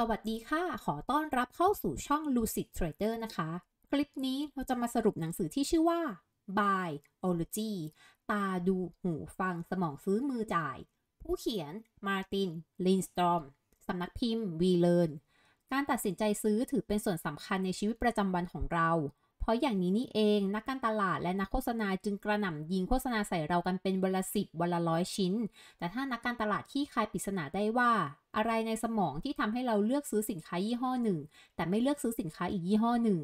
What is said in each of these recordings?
สวัสดีค่ะ ขอต้อนรับเข้าสู่ช่อง Lucid Trader นะคะ คลิปนี้เราจะมาสรุปหนังสือที่ชื่อว่า b i y Ology ตาดู หู ฟัง สมองซื้อมือจ่าย ผู้เขียน Martin Lindstrom สำนักพิมพ์ VLearn การตัดสินใจซื้อถือเป็นส่วนสำคัญในชีวิตประจำวันของเราเพราะอย่างนี้นี่เองนักการตลาดและนักโฆษณาจึงกระหน่ำยิงโฆษณาใส่เรากันเป็นวันละสิบวันละร้อยชิ้น แต่ถ้านักการตลาดที่คลายปริศนาได้ว่า อะไรในสมองที่ทำให้เราเลือกซื้อสินค้ายี่ห้อหนึ่งแต่ไม่เลือกซื้อสินค้าอีกยี่ห้อหนึ่ง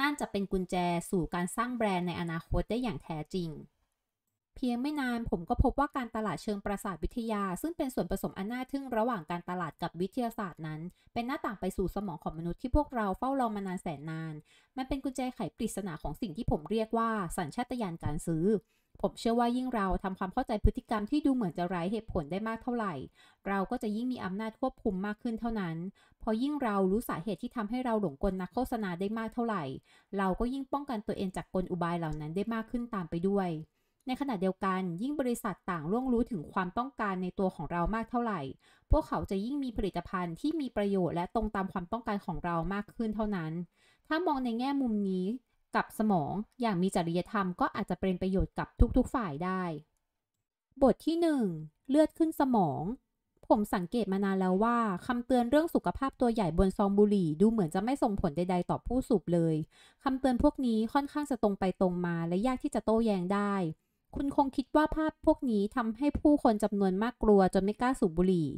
นั่นจะเป็นกุญแจสู่การสร้างแบรนด์ในอนาคตได้อย่างแท้จริงเพียงไม่นานผมก็พบว่าการตลาดเชิงประสาทวิทยาซึ่งเป็นส่วนผสมอันน่าทึ่งระหว่างการตลาดกับวิทยาศาสตร์นั้น เป็นหน้าต่างไปสู่สมองของมนุษย์ที่พวกเราเฝ้ารอมานานแสนนาน มันเป็นกุญแจไขปริศนาของสิ่งที่ผมเรียกว่า สัญชาตญาณการซื้อ ผมเชื่อว่ายิ่งเราทำความเข้าใจพฤติกรรมที่ดูเหมือนจะไร้เหตุผลได้มากเท่าไหร่ เราก็จะยิ่งมีอำนาจควบคุมมากขึ้นเท่านั้นพอยิ่งเรารู้สาเหตุที่ทำให้เราหลงกลนักโฆษณาได้มากเท่าไหร่ เราก็ยิ่งป้องกันตัวเองจากกลอุบายเหล่านั้นได้มากขึ้นตามไปด้วยในขณะเดียวกันยิ่งบริษัทต่างร่วงรู้ถึงความต้องการในตัวของเรามากเท่าไหร่ พวกเขาจะยิ่งมีผลิตภัณฑ์ที่มีประโยชน์และตรงตามความต้องการของเรามากขึ้นเท่านั้น ถ้ามองในแง่มุมนี้ กับสมองอย่างมีจริยธรรมก็อาจจะเป็นประโยชน์กับทุก ๆ ฝ่ายได้ บทที่1เลือดขึ้นสมอง ผมสังเกตมานานแล้วว่าคำเตือนเรื่องสุขภาพตัวใหญ่บนซองบุหรี่ดูเหมือนจะไม่ส่งผลใดๆต่อผู้สูบเลยคำเตือนพวกนี้ค่อนข้างจะตรงไปตรงมาและยากที่จะโต้แย้งได้คุณคงคิดว่าภาพพวกนี้ทำให้ผู้คนจำนวนมากกลัวจนไม่กล้าสูบบุหรี่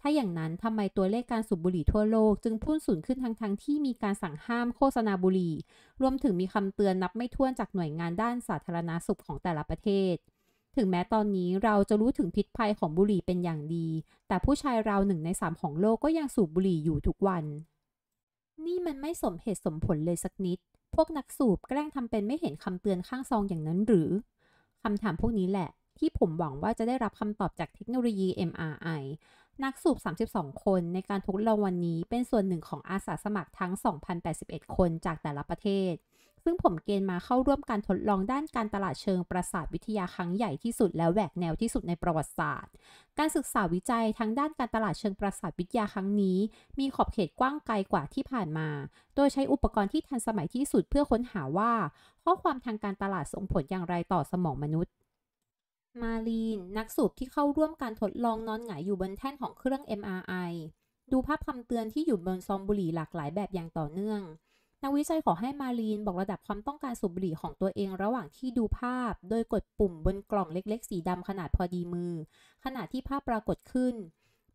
ถ้าอย่างนั้นทำไมตัวเลขการสูบบุหรี่ทั่วโลก จึงพุ่งสูงขึ้นทั้งๆทที่มีการสั่งห้ามโฆษณาบุหรี่ รวมถึงมีคำเตือนนับไม่ถ้วนจากหน่วยงานด้านสาธารณาสุขของแต่ละประเทศ ถึงแม้ตอนนี้เราจะรู้ถึงพิษภัยของบุหรี่เป็นอย่างดี แต่ผู้ชายเราหนึ่งในสามของโลกก็ยังสูบบุหรี่อยู่ทุกวัน นี่มันไม่สมเหตุสมผลเลยสักนิด พวกนักสูบแกล้งทำเป็นไม่เห็นคำเตือนข้างซองอย่างนั้นหรือคำถามพวกนี้แหละ ที่ผมหวังว่าจะได้รับคำตอบจากเทคโนโลยี MRI นักสูบ32 คนในการทดลองวันนี้เป็นส่วนหนึ่งของอาสาสมัครทั้ง 2,081 คนจากแต่ละประเทศพึ่งผมเกณฑ์มาเข้าร่วมการทดลองด้านการตลาดเชิงประสาทวิทยาครั้งใหญ่ที่สุดและแหวกแนวที่สุดในประวัติศาสตร์ การศึกษาวิจัยทางด้านการตลาดเชิงประสาทวิทยาครั้งนี้ มีขอบเขตกว้างไกลกว่าที่ผ่านมา โดยใช้อุปกรณ์ที่ทันสมัยที่สุดเพื่อค้นหาว่า ข้อความทางการตลาดส่งผลอย่างไรต่อสมองมนุษย์ มาลีน นักสูบที่เข้าร่วมการทดลองนอนหงายอยู่บนแท่นของเครื่อง MRI ดูภาพคำเตือนที่อยู่บนซองบุหรี่หลากหลาย แบบอย่างต่อเนื่องนักวิจัยขอให้มารีนบอกระดับความต้องการสูบบุหรี่ของตัวเองระหว่างที่ดูภาพ โดยกดปุ่มบนกล่องเล็ก ๆ สีดำขนาดพอดีมือ ขณะที่ภาพปรากฏขึ้น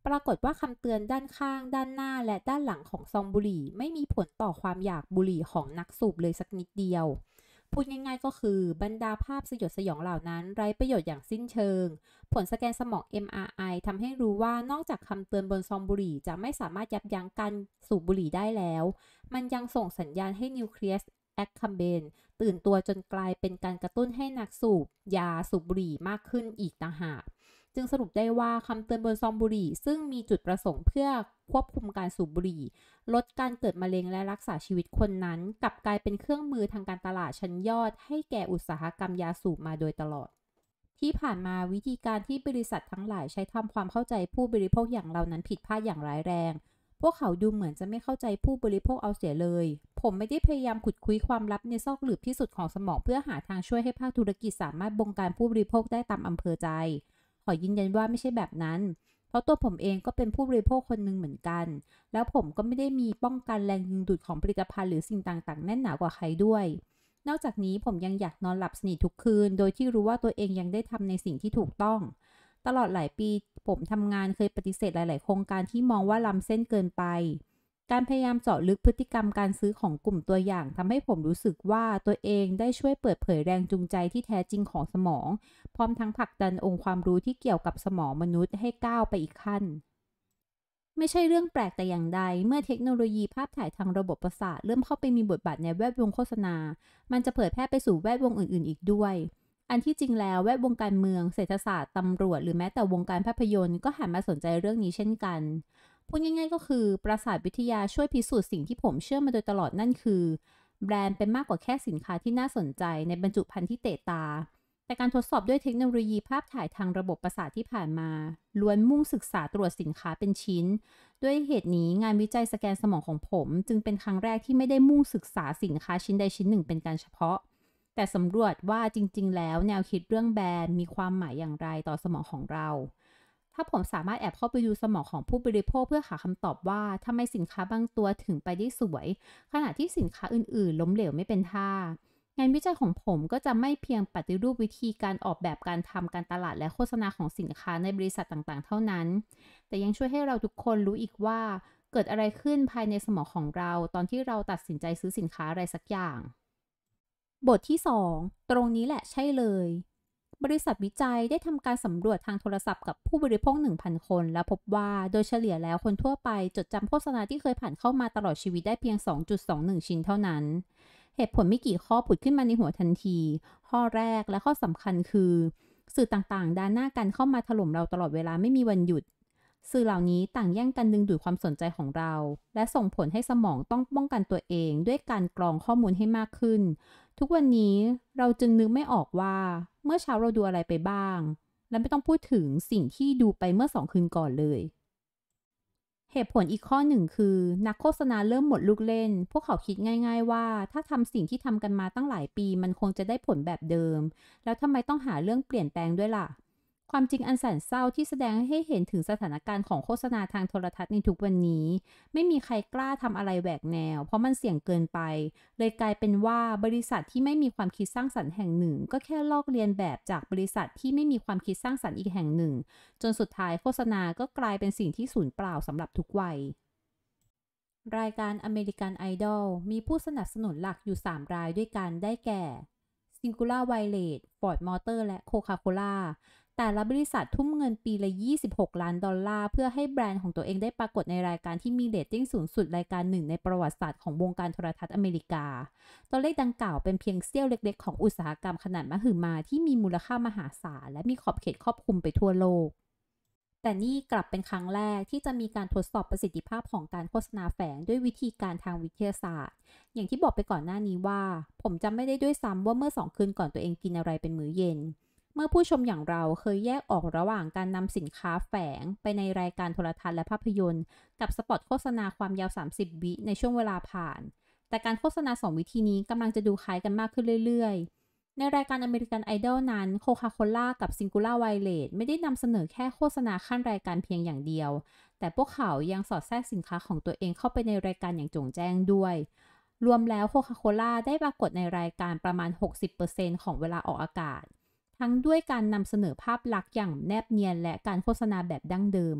ปรากฏว่าคำเตือนด้านข้าง ด้านหน้า และด้านหลังของซองบุหรี่ ไม่มีผลต่อความอยากบุหรี่ของนักสูบเลยสักนิดเดียวพูดง่ายๆก็คือบรรดาภาพสยดสยองเหล่านั้น ไร้ประโยชน์อย่างสิ้นเชิง ผลสแกนสมอง MRI ทำให้รู้ว่านอกจากคำเตือนบนซองบุหรี่ จะไม่สามารถยับยั้งการสูบบุหรี่ได้แล้ว มันยังส่งสัญญาณให้นิวเคลียสแอคคัมเบนตื่นตัวจนกลายเป็นการกระตุ้นให้นักสูบ ยาสูบบุหรี่มากขึ้นอีกต่างหากจึงสรุปได้ว่าคำเตือนบนซองบุหรี่ ซึ่งมีจุดประสงค์เพื่อควบคุมการสูบบุหรี่ ลดการเกิดมะเร็งและรักษาชีวิตคนนั้นกลับกลายเป็นเครื่องมือทางการตลาดชั้นยอดให้แก่อุตสาหกรรมยาสูบมาโดยตลอด ที่ผ่านมาวิธีการที่บริษัททั้งหลายใช้ทำความเข้าใจผู้บริโภคอย่างเรานั้นผิดพลาดอย่างร้ายแรง พวกเขาดูเหมือนจะไม่เข้าใจผู้บริโภคเอาเสียเลย ผมไม่ได้พยายามขุดคุยความลับในซอกหลืบที่สุดของสมองเพื่อหาทางช่วยให้ภาคธุรกิจสามารถบงการผู้บริโภคได้ตามอำเภอใจขอยืนยันว่าไม่ใช่แบบนั้น เพราะตัวผมเองก็เป็นผู้บริโภคคนหนึ่งเหมือนกัน แล้วผมก็ไม่ได้มีป้องกันแรงดึงดูดของผลิตภัณฑ์หรือสิ่งต่างๆ แน่นหนากว่าใครด้วย นอกจากนี้ผมยังอยากนอนหลับสนิททุกคืน โดยที่รู้ว่าตัวเองยังได้ทำในสิ่งที่ถูกต้อง ตลอดหลายปีผมทำงานเคยปฏิเสธหลายๆ โครงการที่มองว่าล้ำเส้นเกินไปการพยายามเจาะลึกพฤติกรรมการซื้อของกลุ่มตัวอย่าง ทำให้ผมรู้สึกว่าตัวเองได้ช่วยเปิดเผยแรงจูงใจที่แท้จริงของสมอง พร้อมทั้งผลักดันองค์ความรู้ที่เกี่ยวกับสมองมนุษย์ให้ก้าวไปอีกขั้น ไม่ใช่เรื่องแปลกแต่อย่างใด เมื่อเทคโนโลยีภาพถ่ายทางระบบประสาท เริ่มเข้าไปมีบทบาทในแวดวงโฆษณา มันจะเผยแพร่ไปสู่แวดวงอื่นๆอีกด้วย อันที่จริงแล้วแวดวงการเมือง เศรษฐศาสตร์ตำรวจ หรือแม้แต่วงการภาพยนตร์ก็หันมาสนใจเรื่องนี้เช่นกันพูดง่ายๆ ก็คือ ประสาทวิทยาช่วยพิสูจน์สิ่งที่ผมเชื่อมาโดยตลอดนั่นคือ แบรนด์เป็นมากกว่าแค่สินค้าที่น่าสนใจในบรรจุภัณฑ์ที่เตะตา แต่การทดสอบด้วยเทคโนโลยีภาพถ่ายทางระบบประสาทที่ผ่านมา ล้วนมุ่งศึกษาตรวจสินค้าเป็นชิ้น ด้วยเหตุนี้งานวิจัยสแกนสมองของผม จึงเป็นครั้งแรกที่ไม่ได้มุ่งศึกษาสินค้าชิ้นใดชิ้นหนึ่งเป็นการเฉพาะ แต่สำรวจว่าจริงๆ แล้วแนวคิดเรื่องแบรนด์มีความหมายอย่างไรต่อสมองของเราถ้าผมสามารถแอบเข้าไปดูสมองของผู้บริโภคเพื่อหาคำตอบว่า ทำไมสินค้าบางตัวถึงไปได้สวย ขณะที่สินค้าอื่น ๆ ล้มเหลวไม่เป็นท่า งานวิจัยของผมก็จะไม่เพียงปฏิรูปวิธีการออกแบบการทำการตลาดและโฆษณาของสินค้าในบริษัทต่างๆ เท่านั้น แต่ยังช่วยให้เราทุกคนรู้อีกว่า เกิดอะไรขึ้นภายในสมองของเรา ตอนที่เราตัดสินใจซื้อสินค้าอะไรสักอย่าง บทที่ 2 ตรงนี้แหละใช่เลยบริษัทวิจัยได้ทำการสำรวจทางโทรศัพท์กับผู้บริโภค 1,000 คน และพบว่าโดยเฉลี่ยแล้วคนทั่วไป จดจำโฆษณาที่เคยผ่านเข้ามาตลอดชีวิตได้เพียง 2.21 ชิ้นเท่านั้น เหตุผลไม่กี่ข้อผุดขึ้นมาในหัวทันที ข้อแรกและข้อสำคัญคือ สื่อต่างๆ ด้านหน้ากันเข้ามาถล่มเราตลอดเวลาไม่มีวันหยุด สื่อเหล่านี้ต่างแย่งกันดึงดูดความสนใจของเรา และส่งผลให้สมองต้องป้องกันตัวเอง ด้วยการกรองข้อมูลให้มากขึ้นทุกวันนี้เราจึงนึกไม่ออกว่าเมื่อเช้าเราดูอะไรไปบ้าง และไม่ต้องพูดถึงสิ่งที่ดูไปเมื่อสองคืนก่อนเลย เหตุผลอีกข้อหนึ่งคือ นักโฆษณาเริ่มหมดลูกเล่น พวกเขาคิดง่าย ๆ ว่า ถ้าทำสิ่งที่ทำกันมาตั้งหลายปี มันคงจะได้ผลแบบเดิม แล้วทำไมต้องหาเรื่องเปลี่ยนแปลงด้วยล่ะความจริงอันแสนเศร้าที่แสดงให้เห็นถึงสถานการณ์ของโฆษณาทางโทรทัศน์ในทุกวันนี้ ไม่มีใครกล้าทำอะไรแหวกแนว เพราะมันเสี่ยงเกินไป เลยกลายเป็นว่าบริษัทที่ไม่มีความคิดสร้างสรรค์แห่งหนึ่ง ก็แค่ลอกเลียนแบบจากบริษัทที่ไม่มีความคิดสร้างสรรค์อีกแห่งหนึ่ง จนสุดท้ายโฆษณาก็กลายเป็นสิ่งที่สูญเปล่าสำหรับทุกวัย รายการอเมริกันไอดอลมีผู้สนับสนุนหลักอยู่ 3 รายด้วยกัน ได้แก่ซิงคูล่าไวเลตฟอร์ดมอเตอร์และโคคาโคล่าแต่ละบริษัททุ่มเงินปีละ26 ล้านดอลลาร์ เพื่อให้แบรนด์ของตัวเองได้ปรากฏในรายการที่มีเดตติ้งสูงสุดรายการหนึ่งในประวัติศาสตร์ของวงการโทรทัศน์อเมริกาตัวเลขดังกล่าวเป็นเพียงเสี้ยวเล็กๆของอุตสาหกรรมขนาดมหึมาที่มีมูลค่ามหาศาลและมีขอบเขตครอบคลุมไปทั่วโลก แต่นี่กลับเป็นครั้งแรกที่จะมีการทดสอบประสิทธิภาพของการโฆษณาแฝงด้วยวิธีการทางวิทยาศาสตร์ อย่างที่บอกไปก่อนหน้านี้ว่า ผมจำไม่ได้ด้วยซ้ำว่าเมื่อสองคืนก่อนตัวเองกินอะไรเป็นมื้อเย็นเมื่อผู้ชมอย่างเราเคยแยกออกระหว่างการนำสินค้าแฝงไปในรายการโทรทัศน์และภาพยนตร์ กับสปอตโฆษณาความยาว 30 วิ ในช่วงเวลาผ่าน แต่การโฆษณา 2 วิธีนี้กำลังจะดูคล้ายกันมากขึ้นเรื่อย ๆ ในรายการอเมริกันไอดอลนั้นโคคาโคล่ากับซิงคูล่าไวเลตไม่ได้นำเสนอแค่โฆษณาขั้นรายการเพียงอย่างเดียว แต่พวกเขายังสอดแทรกสินค้าของตัวเองเข้าไปในรายการอย่างจงแจ้งด้วย รวมแล้วโคคาโคล่าได้ปรากฏในรายการประมาณ60%ของเวลาออกอากาศทั้งด้วยการนำเสนอภาพลักษณ์อย่างแนบเนียนและการโฆษณาแบบดั้งเดิม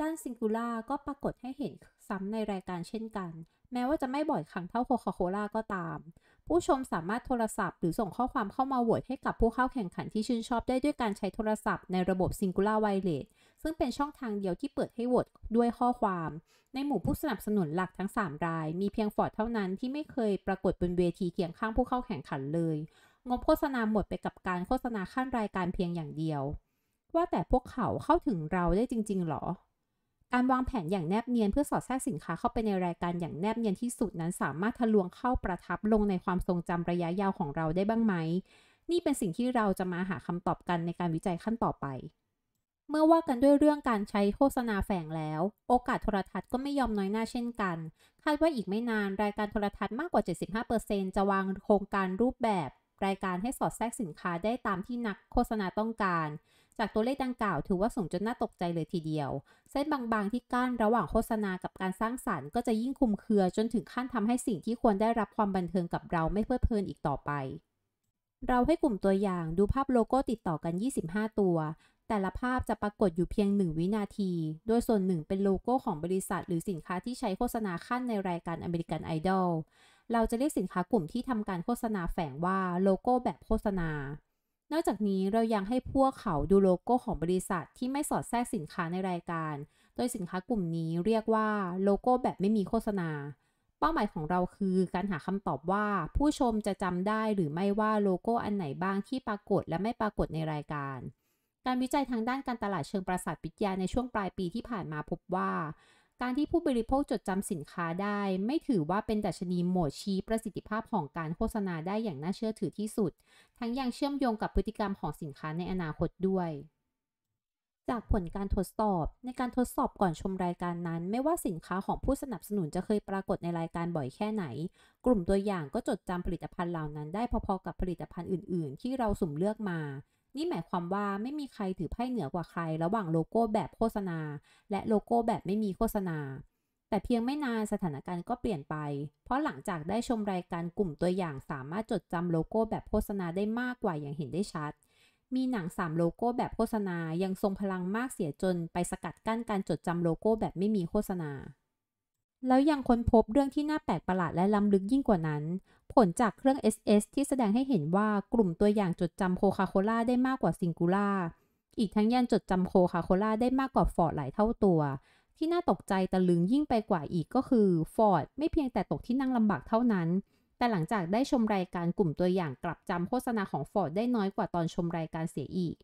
ด้านซิงคูล่าก็ปรากฏให้เห็นซ้ำในรายการเช่นกัน แม้ว่าจะไม่บ่อยครั้งเท่าโคคาโคล่าก็ตาม ผู้ชมสามารถโทรศัพท์หรือส่งข้อความเข้ามาโหวตให้กับผู้เข้าแข่งขันที่ชื่นชอบได้ด้วยการใช้โทรศัพท์ในระบบ Singular Wireless ซึ่งเป็นช่องทางเดียวที่เปิดให้โหวตด้วยข้อความ ในหมู่ผู้สนับสนุนหลักทั้ง 3 ราย มีเพียงฟอร์ดเท่านั้นที่ไม่เคยปรากฏบนเวทีเคียงข้างผู้เข้าแข่งขันเลยงบโฆษณาหมดไปกับการโฆษณาขั้นรายการเพียงอย่างเดียว ว่าแต่พวกเขาเข้าถึงเราได้จริงๆหรอ การวางแผนอย่างแนบเนียนเพื่อสอดแทรกสินค้าเข้าไปในรายการอย่างแนบเนียนที่สุดนั้นสามารถทะลวงเข้าประทับลงในความทรงจำระยะยาวของเราได้บ้างไหม นี่เป็นสิ่งที่เราจะมาหาคำตอบกันในการวิจัยขั้นต่อไป เมื่อว่ากันด้วยเรื่องการใช้โฆษณาแฝงแล้ว โอกาสโทรทัศน์ก็ไม่ยอมน้อยหน้าเช่นกัน คาดว่าอีกไม่นานรายการโทรทัศน์มากกว่า 75%จะวางโครงการรูปแบบรายการให้สอดแทรกสินค้าได้ตามที่นักโฆษณาต้องการ จากตัวเลขดังกล่าวถือว่าสูงจนน่าตกใจเลยทีเดียว เส้นบางๆ ที่กั้นระหว่างโฆษณากับการสร้างสารรค์ก็จะยิ่งคุมเครือจนถึงขั้นทำให้สิ่งที่ควรได้รับความบันเทิงกับเราไม่เพลิดเพลินอีกต่อไป เราให้กลุ่มตัวอย่างดูภาพโลโก้ติดต่อกัน 25 ตัว แต่ละภาพจะปรากฏอยู่เพียง1วินาที โดยส่วนหนึ่งเป็นโลโก้ของบริษัทหรือสินค้าที่ใช้โฆษณาขั้นในรายการอเมริกันไอดอลเราจะเรียกสินค้ากลุ่มที่ทำการโฆษณาแฝงว่าโลโก้แบบโฆษณา นอกจากนี้เรายังให้พวกเขาดูโลโก้ของบริษัท ที่ไม่สอดแทรกสินค้าในรายการ โดยสินค้ากลุ่มนี้เรียกว่าโลโก้แบบไม่มีโฆษณา เป้าหมายของเราคือ การหาคำตอบว่าผู้ชมจะจำได้หรือไม่ว่าโลโก้อันไหนบ้างที่ปรากฏและไม่ปรากฏในรายการ การวิจัยทางด้านการตลาดเชิงประสาทวิทยาในช่วงปลายปีที่ผ่านมาพบว่าการที่ผู้บริโภคจดจำสินค้าได้ไม่ถือว่าเป็นดัชนีหมวดชี้ประสิทธิภาพของการโฆษณาได้อย่างน่าเชื่อถือที่สุด ทั้งยังเชื่อมโยงกับพฤติกรรมของสินค้าในอนาคตด้วย จากผลการทดสอบในการทดสอบก่อนชมรายการนั้นไม่ว่าสินค้าของผู้สนับสนุนจะเคยปรากฏในรายการบ่อยแค่ไหน กลุ่มตัวอย่างก็จดจำผลิตภัณฑ์เหล่านั้นได้พอๆกับผลิตภัณฑ์อื่นๆ ที่เราสุ่มเลือกมานี่หมายความว่าไม่มีใครถือไพ่เหนือกว่าใคร ระหว่างโลโก้แบบโฆษณา และโลโก้แบบไม่มีโฆษณา แต่เพียงไม่นานสถานการณ์ก็เปลี่ยนไป เพราะหลังจากได้ชมรายการกลุ่มตัวอย่างสามารถจดจำโลโก้แบบโฆษณาได้มากกว่าอย่างเห็นได้ชัด มีหนังสามโลโก้แบบโฆษณายังทรงพลังมากเสียจนไปสกัดกั้นการจดจำโลโก้แบบไม่มีโฆษณา แล้วยังค้นพบเรื่องที่น่าแปลกประหลาดและล้ำลึกยิ่งกว่านั้นผลจากเครื่อง SS ที่แสดงให้เห็นว่ากลุ่มตัวอย่างจดจำโคคาโคล่าได้มากกว่าซิงคูล่า อีกทั้งยันจดจำโคคาโคล่าได้มากกว่าฟอร์ดหลายเท่าตัว ที่น่าตกใจตะลึงยิ่งไปกว่าอีกก็คือฟอร์ดไม่เพียงแต่ตกที่นั่งลำบากเท่านั้น แต่หลังจากได้ชมรายการกลุ่มตัวอย่างกลับจำโฆษณาของฟอร์ดได้น้อยกว่าตอนชมรายการเสียอีก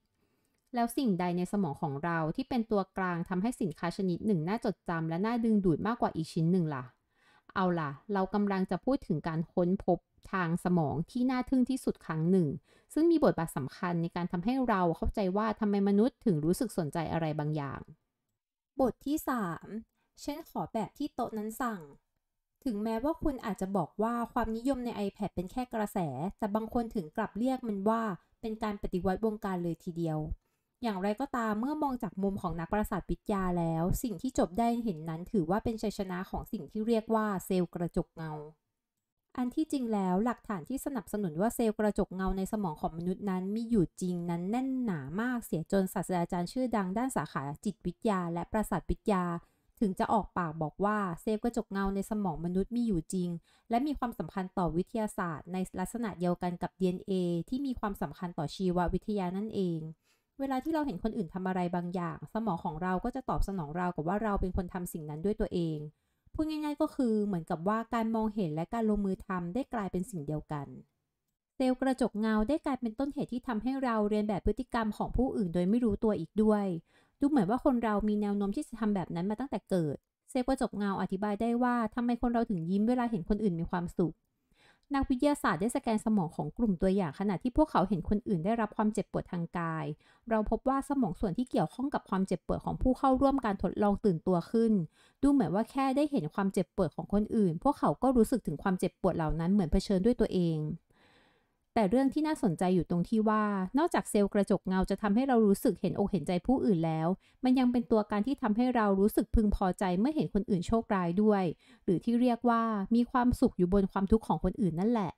แล้วสิ่งใดในสมองของเราที่เป็นตัวกลางทำให้สินค้าชนิดหนึ่งน่าจดจำและน่าดึงดูดมากกว่าอีกชิ้นหนึ่งล่ะเอาล่ะ เรากำลังจะพูดถึงการค้นพบทางสมองที่น่าทึ่งที่สุดครั้งหนึ่ง ซึ่งมีบทบาทสำคัญในการทำให้เราเข้าใจว่าทำไมมนุษย์ถึงรู้สึกสนใจอะไรบางอย่าง บทที่ 3 เช่นขอแบบที่โต๊ะนั้นสั่ง ถึงแม้ว่าคุณอาจจะบอกว่าความนิยมใน iPad เป็นแค่กระแส แต่บางคนถึงกลับเรียกมันว่าเป็นการปฏิวัติวงการเลยทีเดียวอย่างไรก็ตามเมื่อมองจากมุมของนักประสาทวิทยาแล้ว สิ่งที่จบได้เห็นนั้นถือว่าเป็นชัยชนะของสิ่งที่เรียกว่าเซลล์กระจกเงา อันที่จริงแล้ว หลักฐานที่สนับสนุนว่าเซลล์กระจกเงาในสมองของมนุษย์นั้นมีอยู่จริงนั้นแน่นหนามากเสียจนศาสตราจารย์ชื่อดัง ด้านสาขาจิตวิทยา และประสาทวิทยา ถึงจะออกปากบอกว่าเซลล์กระจกเงาในสมองมนุษย์มีอยู่จริง และมีความสำคัญต่อวิทยาศาสตร์ ในลักษณะเดียวกันกับ DNA ที่มีความสำคัญต่อชีววิทยานั่นเองเวลาที่เราเห็นคนอื่นทำอะไรบางอย่าง สมองของเราก็จะตอบสนองเรากับว่าเราเป็นคนทำสิ่งนั้นด้วยตัวเองพูดง่าย ๆก็คือเหมือนกับว่าการมองเห็นและการลงมือทำได้กลายเป็นสิ่งเดียวกัน เซลล์กระจกเงาได้กลายเป็นต้นเหตุที่ทำให้เราเรียนแบบพฤติกรรมของผู้อื่นโดยไม่รู้ตัวอีกด้วย ดูเหมือนว่าคนเรามีแนวโน้มที่จะทำแบบนั้นมาตั้งแต่เกิด เซลล์กระจกเงาอธิบายได้ว่าทำไมคนเราถึงยิ้มเวลาเห็นคนอื่นมีความสุขนักวิทยาศาสตร์ได้สแกนสมองของกลุ่มตัวอย่างขณะที่พวกเขาเห็นคนอื่นได้รับความเจ็บปวดทางกาย เราพบว่าสมองส่วนที่เกี่ยวข้องกับความเจ็บปวดของผู้เข้าร่วมการทดลองตื่นตัวขึ้น ดูเหมือนว่าแค่ได้เห็นความเจ็บปวดของคนอื่น พวกเขาก็รู้สึกถึงความเจ็บปวดเหล่านั้นเหมือนเผชิญด้วยตัวเองแต่เรื่องที่น่าสนใจอยู่ตรงที่ว่า นอกจากเซลล์กระจกเงาจะทำให้เรารู้สึกเห็นอกเห็นใจผู้อื่นแล้ว มันยังเป็นตัวการที่ทำให้เรารู้สึกพึงพอใจเมื่อเห็นคนอื่นโชคร้ายด้วย หรือที่เรียกว่ามีความสุขอยู่บนความทุกข์ของคนอื่นนั่นแหละ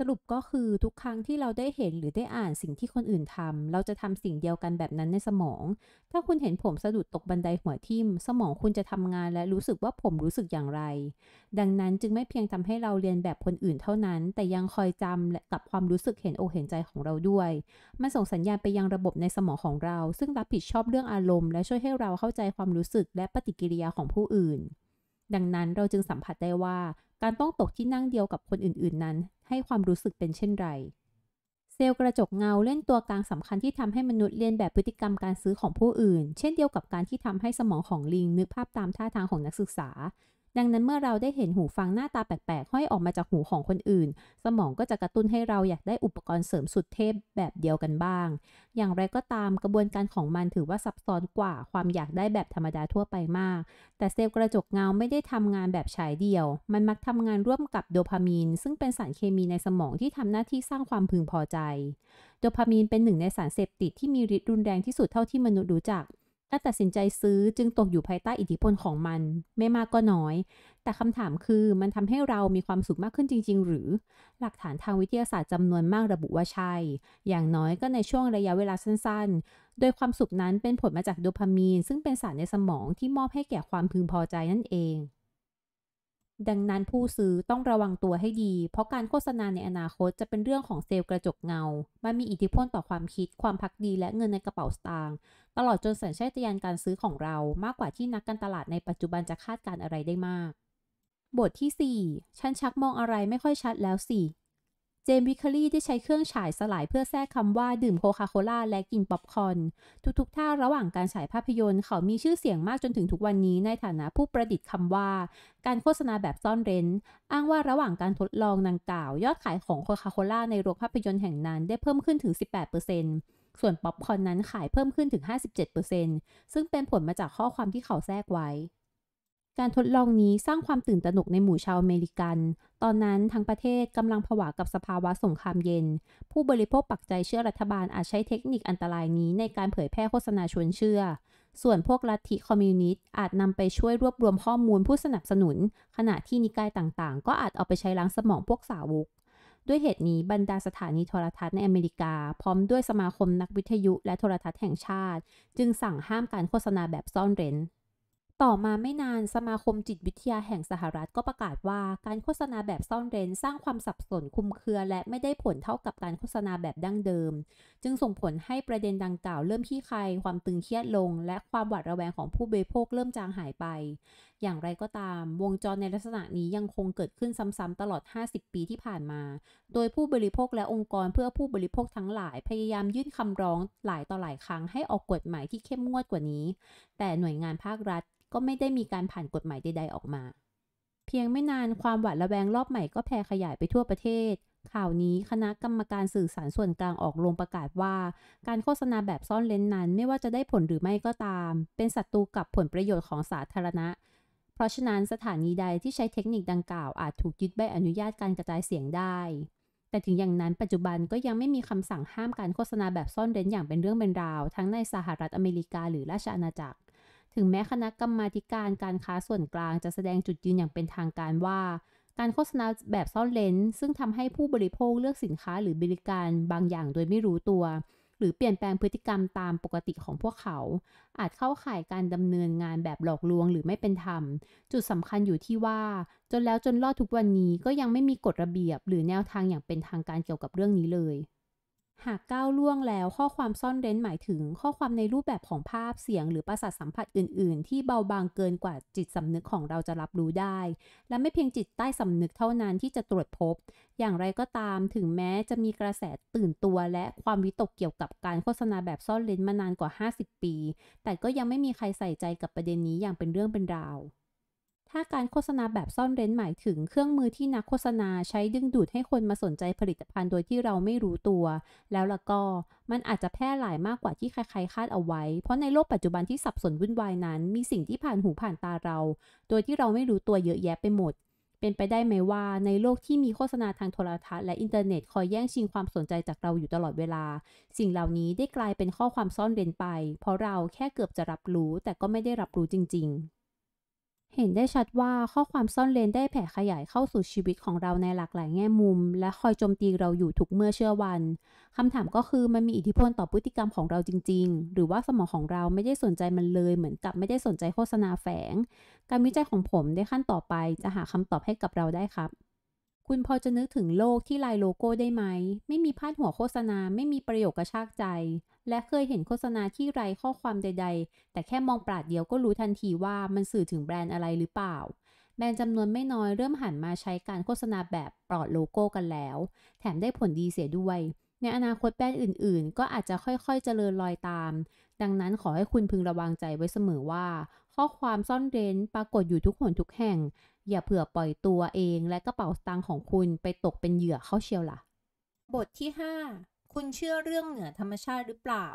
สรุปก็คือทุกครั้งที่เราได้เห็นหรือได้อ่านสิ่งที่คนอื่นทำ เราจะทำสิ่งเดียวกันแบบนั้นในสมอง ถ้าคุณเห็นผมสะดุดตกบันไดหัวทิ่มสมองคุณจะทำงานและรู้สึกว่าผมรู้สึกอย่างไร ดังนั้นจึงไม่เพียงทำให้เราเรียนแบบคนอื่นเท่านั้น แต่ยังคอยจำและกับความรู้สึกเห็นอกเห็นใจของเราด้วย มันส่งสัญญาณไปยังระบบในสมองของเรา ซึ่งรับผิดชอบเรื่องอารมณ์ และช่วยให้เราเข้าใจความรู้สึกและปฏิกิริยาของผู้อื่นดังนั้นเราจึงสัมผัสได้ว่าการต้องตกที่นั่งเดียวกับคนอื่นๆ นั้น ให้ความรู้สึกเป็นเช่นไร เซลล์กระจกเงาเล่นตัวกลางสำคัญที่ทำให้มนุษย์เรียนแบบพฤติกรรมการซื้อของผู้อื่น เช่นเดียวกับการที่ทำให้สมองของลิง นึกภาพตามท่าทางของนักศึกษาดังนั้นเมื่อเราได้เห็นหูฟังหน้าตาแปลก ๆ ห้อยออกมาจากหูของคนอื่น สมองก็จะกระตุ้นให้เราอยากได้อุปกรณ์เสริมสุดเทพแบบเดียวกันบ้าง อย่างไรก็ตามกระบวนการของมันถือว่าซับซ้อนกว่าความอยากได้แบบธรรมดาทั่วไปมาก แต่เซลล์กระจกเงาไม่ได้ทำงานแบบฉายเดียว มันมักทำงานร่วมกับโดพามีนซึ่งเป็นสารเคมีในสมองที่ทำหน้าที่สร้างความพึงพอใจ โดพามีนเป็นหนึ่งในสารเสพติดที่มีฤทธิ์รุนแรงที่สุดเท่าที่มนุษย์รู้จักและตัดสินใจซื้อจึงตกอยู่ภายใต้อิทธิพลของมัน ไม่มากก็น้อย แต่คำถามคือมันทำให้เรามีความสุขมากขึ้นจริง ๆ หรือ หลักฐานทางวิทยาศาสตร์จำนวนมากระบุว่าใช่ อย่างน้อยก็ในช่วงระยะเวลาสั้น ๆ โดยความสุขนั้นเป็นผลมาจากโดพามีน ซึ่งเป็นสารในสมองที่มอบให้แก่ความพึงพอใจนั่นเองดังนั้นผู้ซื้อต้องระวังตัวให้ดี เพราะการโฆษณาในอนาคตจะเป็นเรื่องของเซลล์กระจกเงามันมีอิทธิพลต่อความคิด ความพักดีและเงินในกระเป๋าสตางค์ตลอดจนสัญชาตญาณการซื้อของเรามากกว่าที่นักการตลาดในปัจจุบันจะคาดการอะไรได้มาก บทที่4ฉันชักมองอะไรไม่ค่อยชัดแล้วสิจมส์วิคเคอรี่ได้ใช้เครื่องฉายสลายเพื่อแทรกคำว่าดื่มโคคาโคล่าและกินป๊อปคอนทุก ๆท่าระหว่างการฉายภาพยนตร์เขามีชื่อเสียงมากจนถึงทุกวันนี้ในฐานะผู้ประดิษฐ์คำว่า การโฆษณาแบบซ่อนเร้น อ้างว่าระหว่างการทดลองดังกล่าว ยอดขายของโคคาโคล่าในโรงภาพยนตร์แห่งนั้น ได้เพิ่มขึ้นถึง 18%ส่วนป๊อปคอนนั้นขายเพิ่มขึ้นถึง 57%ซึ่งเป็นผลมาจากข้อความที่เขาแทรกไว้การทดลองนี้สร้างความตื่นตระหนกในหมู่ชาวอเมริกัน ตอนนั้นทั้งประเทศกำลังผวากับสภาวะสงครามเย็น ผู้บริโภคปักใจเชื่อรัฐบาลอาจใช้เทคนิคอันตรายนี้ในการเผยแพร่โฆษณาชวนเชื่อ ส่วนพวกลัทธิคอมมิวนิสต์อาจนำไปช่วยรวบรวมข้อมูลผู้สนับสนุน ขณะที่นิกายต่างๆ ก็อาจเอาไปใช้ล้างสมองพวกสาวก ด้วยเหตุนี้บรรดาสถานีโทรทัศน์ในอเมริกาพร้อมด้วยสมาคมนักวิทยุและโทรทัศน์แห่งชาติจึงสั่งห้ามการโฆษณาแบบซ่อนเร้นต่อมาไม่นานสมาคมจิตวิทยาแห่งสหรัฐก็ประกาศว่า การโฆษณาแบบซ่อนเร้นสร้างความสับสนคุมเครือและไม่ได้ผลเท่ากับการโฆษณาแบบดั้งเดิม จึงส่งผลให้ประเด็นดังกล่าวเริ่มที่ใครความตึงเครียดลง และความหวาดระแวงของผู้บริโภคเริ่มจางหายไป อย่างไรก็ตามวงจรในลักษณะนี้ยังคงเกิดขึ้นซ้ำๆตลอด 50 ปีที่ผ่านมา โดยผู้บริโภคและองค์กรเพื่อผู้บริโภคทั้งหลายพยายามยื่นคำร้องหลายต่อหลายครั้งให้ออกกฎหมายที่เข้มงวดกว่านี้ แต่หน่วยงานภาครัฐก็ไม่ได้มีการผ่านกฎหมายใด ๆ ออกมา เพียงไม่นานความหวาดระแวงรอบใหม่ก็แพร่ขยายไปทั่วประเทศ ข่าวนี้คณะกรรมการสื่อสารส่วนกลางออกลงประกาศว่า การโฆษณาแบบซ่อนเลนนั้นไม่ว่าจะได้ผลหรือไม่ก็ตาม เป็นศัตรูกับผลประโยชน์ของสาธารณะ เพราะฉะนั้นสถานีใดที่ใช้เทคนิคดังกล่าวอาจถูกยึดใบอนุญาตการกระจายเสียงได้ แต่ถึงอย่างนั้นปัจจุบันก็ยังไม่มีคำสั่งห้ามการโฆษณาแบบซ่อนเร้น อย่างเป็นเรื่องเป็นราวทั้งในสหรัฐอเมริกาหรือราชอาณาจักรถึงแม้คณะกรรมาการการค้าส่วนกลางจะแสดงจุดยืนอย่างเป็นทางการว่า การโฆษณาแบบซ่อนเลนซึ่งทำให้ผู้บริโภคเลือกสินค้าหรือบริการบางอย่างโดยไม่รู้ตัว หรือเปลี่ยนแปลงพฤติกรรมตามปกติของพวกเขา อาจเข้าข่ายการดำเนินงานแบบหลอกลวงหรือไม่เป็นธรรม จุดสำคัญอยู่ที่ว่า จนแล้วจนรอดทุกวันนี้ก็ยังไม่มีกฎระเบียบหรือแนวทางอย่างเป็นทางการเกี่ยวกับเรื่องนี้เลยหากก้าวล่วงแล้วข้อความซ่อนเร้นหมายถึงข้อความในรูปแบบของภาพเสียงหรือประสาทสัมผัสอื่นๆ ที่เบาบางเกินกว่าจิตสำนึกของเราจะรับรู้ได้ และไม่เพียงจิตใต้สำนึกเท่านั้นที่จะตรวจพบ อย่างไรก็ตามถึงแม้จะมีกระแสตื่นตัวและความวิตกเกี่ยวกับการโฆษณาแบบซ่อนเร้นมานานกว่า 50 ปี แต่ก็ยังไม่มีใครใส่ใจกับประเด็นนี้อย่างเป็นเรื่องเป็นราวถ้าการโฆษณาแบบซ่อนเร้นหมายถึงเครื่องมือที่นักโฆษณาใช้ดึงดูดให้คนมาสนใจผลิตภัณฑ์โดยที่เราไม่รู้ตัว แล้วละก็มันอาจจะแพร่หลายมากกว่าที่ใครๆคาดเอาไว้เพราะในโลกปัจจุบันที่สับสนวุ่นวายนั้นมีสิ่งที่ผ่านหูผ่านตาเรา โดยที่เราไม่รู้ตัวเยอะแยะไปหมด เป็นไปได้ไหมว่า ในโลกที่มีโฆษณาทางโทรทัศน์และอินเทอร์เน็ตคอยแย่งชิงความสนใจจากเราอยู่ตลอดเวลา สิ่งเหล่านี้ได้กลายเป็นข้อความซ่อนเร้นไป เพราะเราแค่เกือบจะรับรู้ แต่ก็ไม่ได้รับรู้จริง ๆเห็นได้ชัดว่าข้อความซ่อนเลนได้แผ่ขยายเข้าสู่ชีวิตของเราในหลากหลาย แง่มุม และคอยโจมตีเราอยู่ทุกเมื่อเชื่อวันคำถามก็คือมันมีอิทธิพลต่อพฤติกรรมของเราจริง ๆ หรือว่าสมองของเราไม่ได้สนใจมันเลย เหมือนกับไม่ได้สนใจโฆษณาแฝง การวิจัยของผมในขั้นต่อไป จะหาคำตอบให้กับเราได้ครับคุณพอจะนึกถึงโลกที่ลายโลโก้ได้ไหม ไม่มีพาดหัวโฆษณาไม่มีประโยคกระชากใจ และเคยเห็นโฆษณาที่ไร้ข้อความใด ๆ แต่แค่มองปราดเดียวก็รู้ทันทีว่ามันสื่อถึงแบรนด์อะไรหรือเปล่า แบรนด์จำนวนไม่น้อยเริ่มหันมาใช้การโฆษณาแบบปลอดโลโก้กันแล้ว แถมได้ผลดีเสียด้วย ในอนาคตแบรนด์อื่นๆ ก็อาจจะค่อยๆเจริญรอยตาม ดังนั้นขอให้คุณพึงระวังใจไว้เสมอว่า ข้อความซ่อนเร้นปรากฏอยู่ทุกหนทุกแห่งอย่าเผื่อปล่อยตัวเองและกระเป๋าสตางค์ของคุณไปตกเป็นเหยื่อเข้าเชียวละ่ะบทที่ 5 คุณเชื่อเรื่องเหนือธรรมชาติหรือเปล่า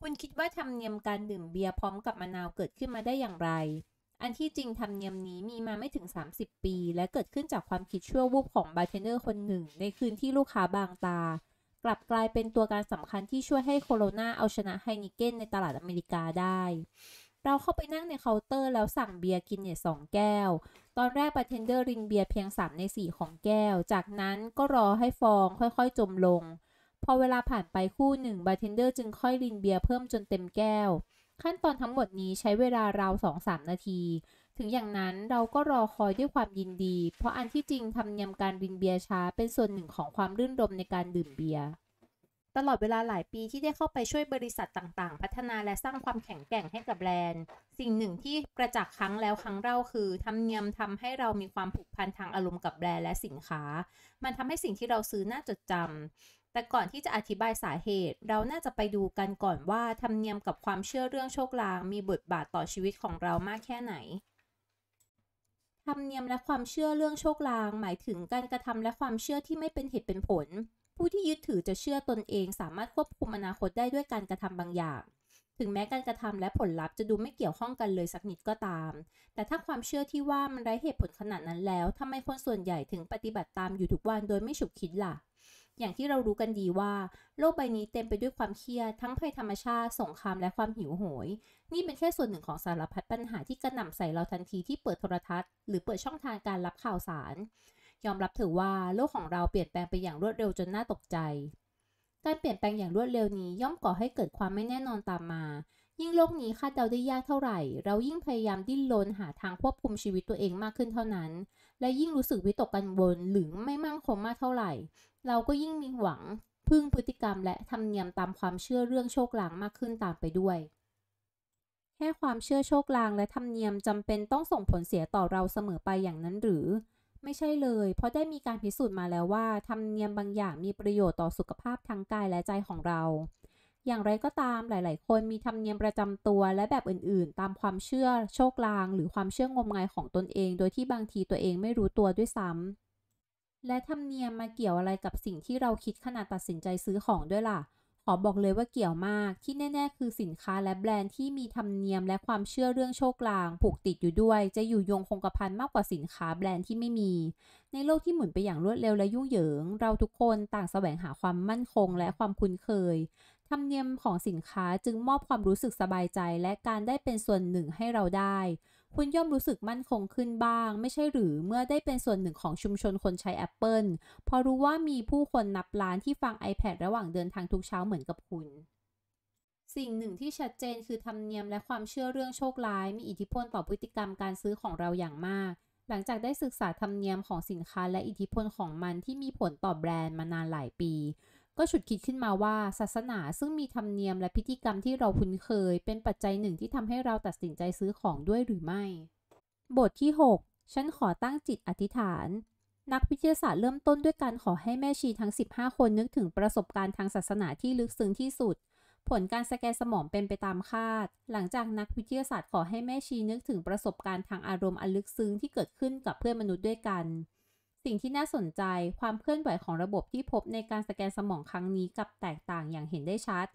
คุณคิดว่าธรรมเนียมการดื่ม เบียร์พร้อมกับมะนาวเกิดขึ้นมาได้อย่างไร อันที่จริงธรรมเนียมนี้มีมาไม่ถึง 30 ปี และเกิดขึ้นจากความคิดชั่ววูบของบาร์เทนเดอร์คนหนึ่ง ในคืนที่ลูกค้าบางตากลับกลายเป็นตัวการสำคัญที่ช่วยให้โคโรนาเอาชนะไฮนิเกนในตลาดอเมริกาได้เราเข้าไปนั่งในเคาน์เตอร์แล้วสั่งเบียร์กินเนี่ยสแก้ว ตอนแรกบาร์เทนเดอร์รินเบียร์เพียง3ใน4ของแก้ว จากนั้นก็รอให้ฟองค่อยๆจมลง พอเวลาผ่านไปคู่หนึ่งบาร์เทนเดอร์จึงค่อยรินเบียร์เพิ่มจนเต็มแก้ว ขั้นตอนทั้งหมดนี้ใช้เวลาราว2-3นาที ถึงอย่างนั้นเราก็รอคอยด้วยความยินดี เพราะอันที่จริงทำเียมการรินเบียร์ช้าเป็นส่วนหนึ่งของความรื่นรมในการดื่มเบียร์ตลอดเวลาหลายปีที่ได้เข้าไปช่วยบริษัทต่างๆ พัฒนาและสร้างความแข็งแกร่งให้กับแบรนด์ สิ่งหนึ่งที่ประจักษ์ครั้งแล้วครั้งเล่าคือทำเนียมทำให้เรามีความผูกพันทางอารมณ์กับแบรนด์และสินค้า มันทำให้สิ่งที่เราซื้อน่าจดจำ แต่ก่อนที่จะอธิบายสาเหตุ เราน่าจะไปดูกันก่อนว่าทำเนียมกับความเชื่อเรื่องโชคลางมีบทบาทต่อชีวิตของเรามากแค่ไหนทำเนียมและความเชื่อเรื่องโชคลางหมายถึงการกระทำและความเชื่อที่ไม่เป็นเหตุเป็นผลผู้ที่ยึดถือจะเชื่อตนเองสามารถควบคุมอนาคตได้ด้วยการกระทำบางอย่าง ถึงแม้การกระทำและผลลัพธ์จะดูไม่เกี่ยวข้องกันเลยสักนิดก็ตาม แต่ถ้าความเชื่อที่ว่ามันไร้เหตุผลขนาดนั้นแล้วทาไมคนส่วนใหญ่ถึงปฏิบัติตามอยู่ทุกวันโดยไม่ฉุกคิดล่ะ อย่างที่เรารู้กันดีว่าโลกใบนี้เต็มไปด้วยความเครียดทั้งภัยธรรมชาติ สงครามและความหิวโหย นี่เป็นแค่ส่วนหนึ่งของสารพัดปัญหาที่กระหน่ำใส่เราทันทีที่เปิดโทรทัศน์ หรือเปิดช่องทางการรับข่าวสารยอมรับถือว่าโลกของเราเปลี่ยนแปลงไปอย่างรวดเร็วจนน่าตกใจ การเปลี่ยนแปลงอย่างรวดเร็วนี้ย่อมก่อให้เกิดความไม่แน่นอนตามมา ยิ่งโลกนี้คาดเดาได้ยากเท่าไหร่ เรายิ่งพยายามดิ้นรนหาทางควบคุมชีวิตตัวเองมากขึ้นเท่านั้น และยิ่งรู้สึกวิตกกังวลหรือไม่มั่นคงมากเท่าไหร่ เราก็ยิ่งมีหวัง พึ่งพฤติกรรมและธรรมเนียมตามความเชื่อเรื่องโชคลางมากขึ้นตามไปด้วย แค่ความเชื่อโชคลางและธรรมเนียมจำเป็นต้องส่งผลเสียต่อเราเสมอไปอย่างนั้นหรือไม่ใช่เลย เพราะได้มีการพิสูจน์มาแล้วว่าทำเนียมบางอย่างมีประโยชน์ต่อสุขภาพทั้งกายและใจของเรา อย่างไรก็ตามหลาย ๆ คนมีทำเนียมประจำตัวและแบบอื่นๆ ตามความเชื่อโชคลางหรือความเชื่องมงายของตนเอง โดยที่บางทีตัวเองไม่รู้ตัวด้วยซ้ำ และทำเนียมมาเกี่ยวอะไรกับสิ่งที่เราคิดขณะตัดสินใจซื้อของด้วยล่ะขอบอกเลยว่าเกี่ยวมากที่แน่ ๆ คือสินค้าและแบรนด์ที่มีธรรมเนียมและความเชื่อเรื่องโชคลางผูกติดอยู่ด้วยจะอยู่ยงคงกระพัน มากกว่าสินค้าแบรนด์ที่ไม่มี ในโลกที่หมุนไปอย่างรวดเร็วและยุ่งเหยิง เราทุกคนต่างแสวงหาความมั่นคงและความคุ้นเคย ธรรมเนียมของสินค้าจึงมอบความรู้สึกสบายใจและการได้เป็นส่วนหนึ่งให้เราได้คุณย่อมรู้สึกมั่นคงขึ้นบ้าง ไม่ใช่หรือเมื่อได้เป็นส่วนหนึ่งของชุมชนคนใช้ Apple พอรู้ว่ามีผู้คนนับล้านที่ฟัง iPad ระหว่างเดินทางทุกเช้าเหมือนกับคุณ สิ่งหนึ่งที่ชัดเจน คือธรรมเนียมและความเชื่อเรื่องโชคร้ายมีอิทธิพลต่อพฤติกรรมการซื้อของเราอย่างมาก หลังจากได้ศึกษาธรรมเนียมของสินค้าและอิทธิพลของมันที่มีผลต่อแบรนด์มานานหลายปีก็ฉุดคิดขึ้นมาว่า ศาสนาซึ่งมีธรรมเนียมและพิธีกรรมที่เราคุ้นเคย เป็นปัจจัยหนึ่งที่ทำให้เราตัดสินใจซื้อของด้วยหรือไม่ บทที่ 6 ฉันขอตั้งจิตอธิษฐาน นักวิทยาศาสตร์เริ่มต้นด้วยการขอให้แม่ชีทั้ง 15 คนนึกถึงประสบการณ์ทางศาสนาที่ลึกซึ้งที่สุด ผลการสแกนสมองเป็นไปตามคาด หลังจากนักวิทยาศาสตร์ขอให้แม่ชีนึกถึงประสบการณ์ทางอารมณ์อันลึกซึ้งที่เกิดขึ้นกับเพื่อนมนุษย์ด้วยกันสิ่งที่น่าสนใจความเคลื่อนไหวของระบบที่พบในการสแกนสมองครั้งนี้กับแตกต่างอย่างเห็นได้ชัด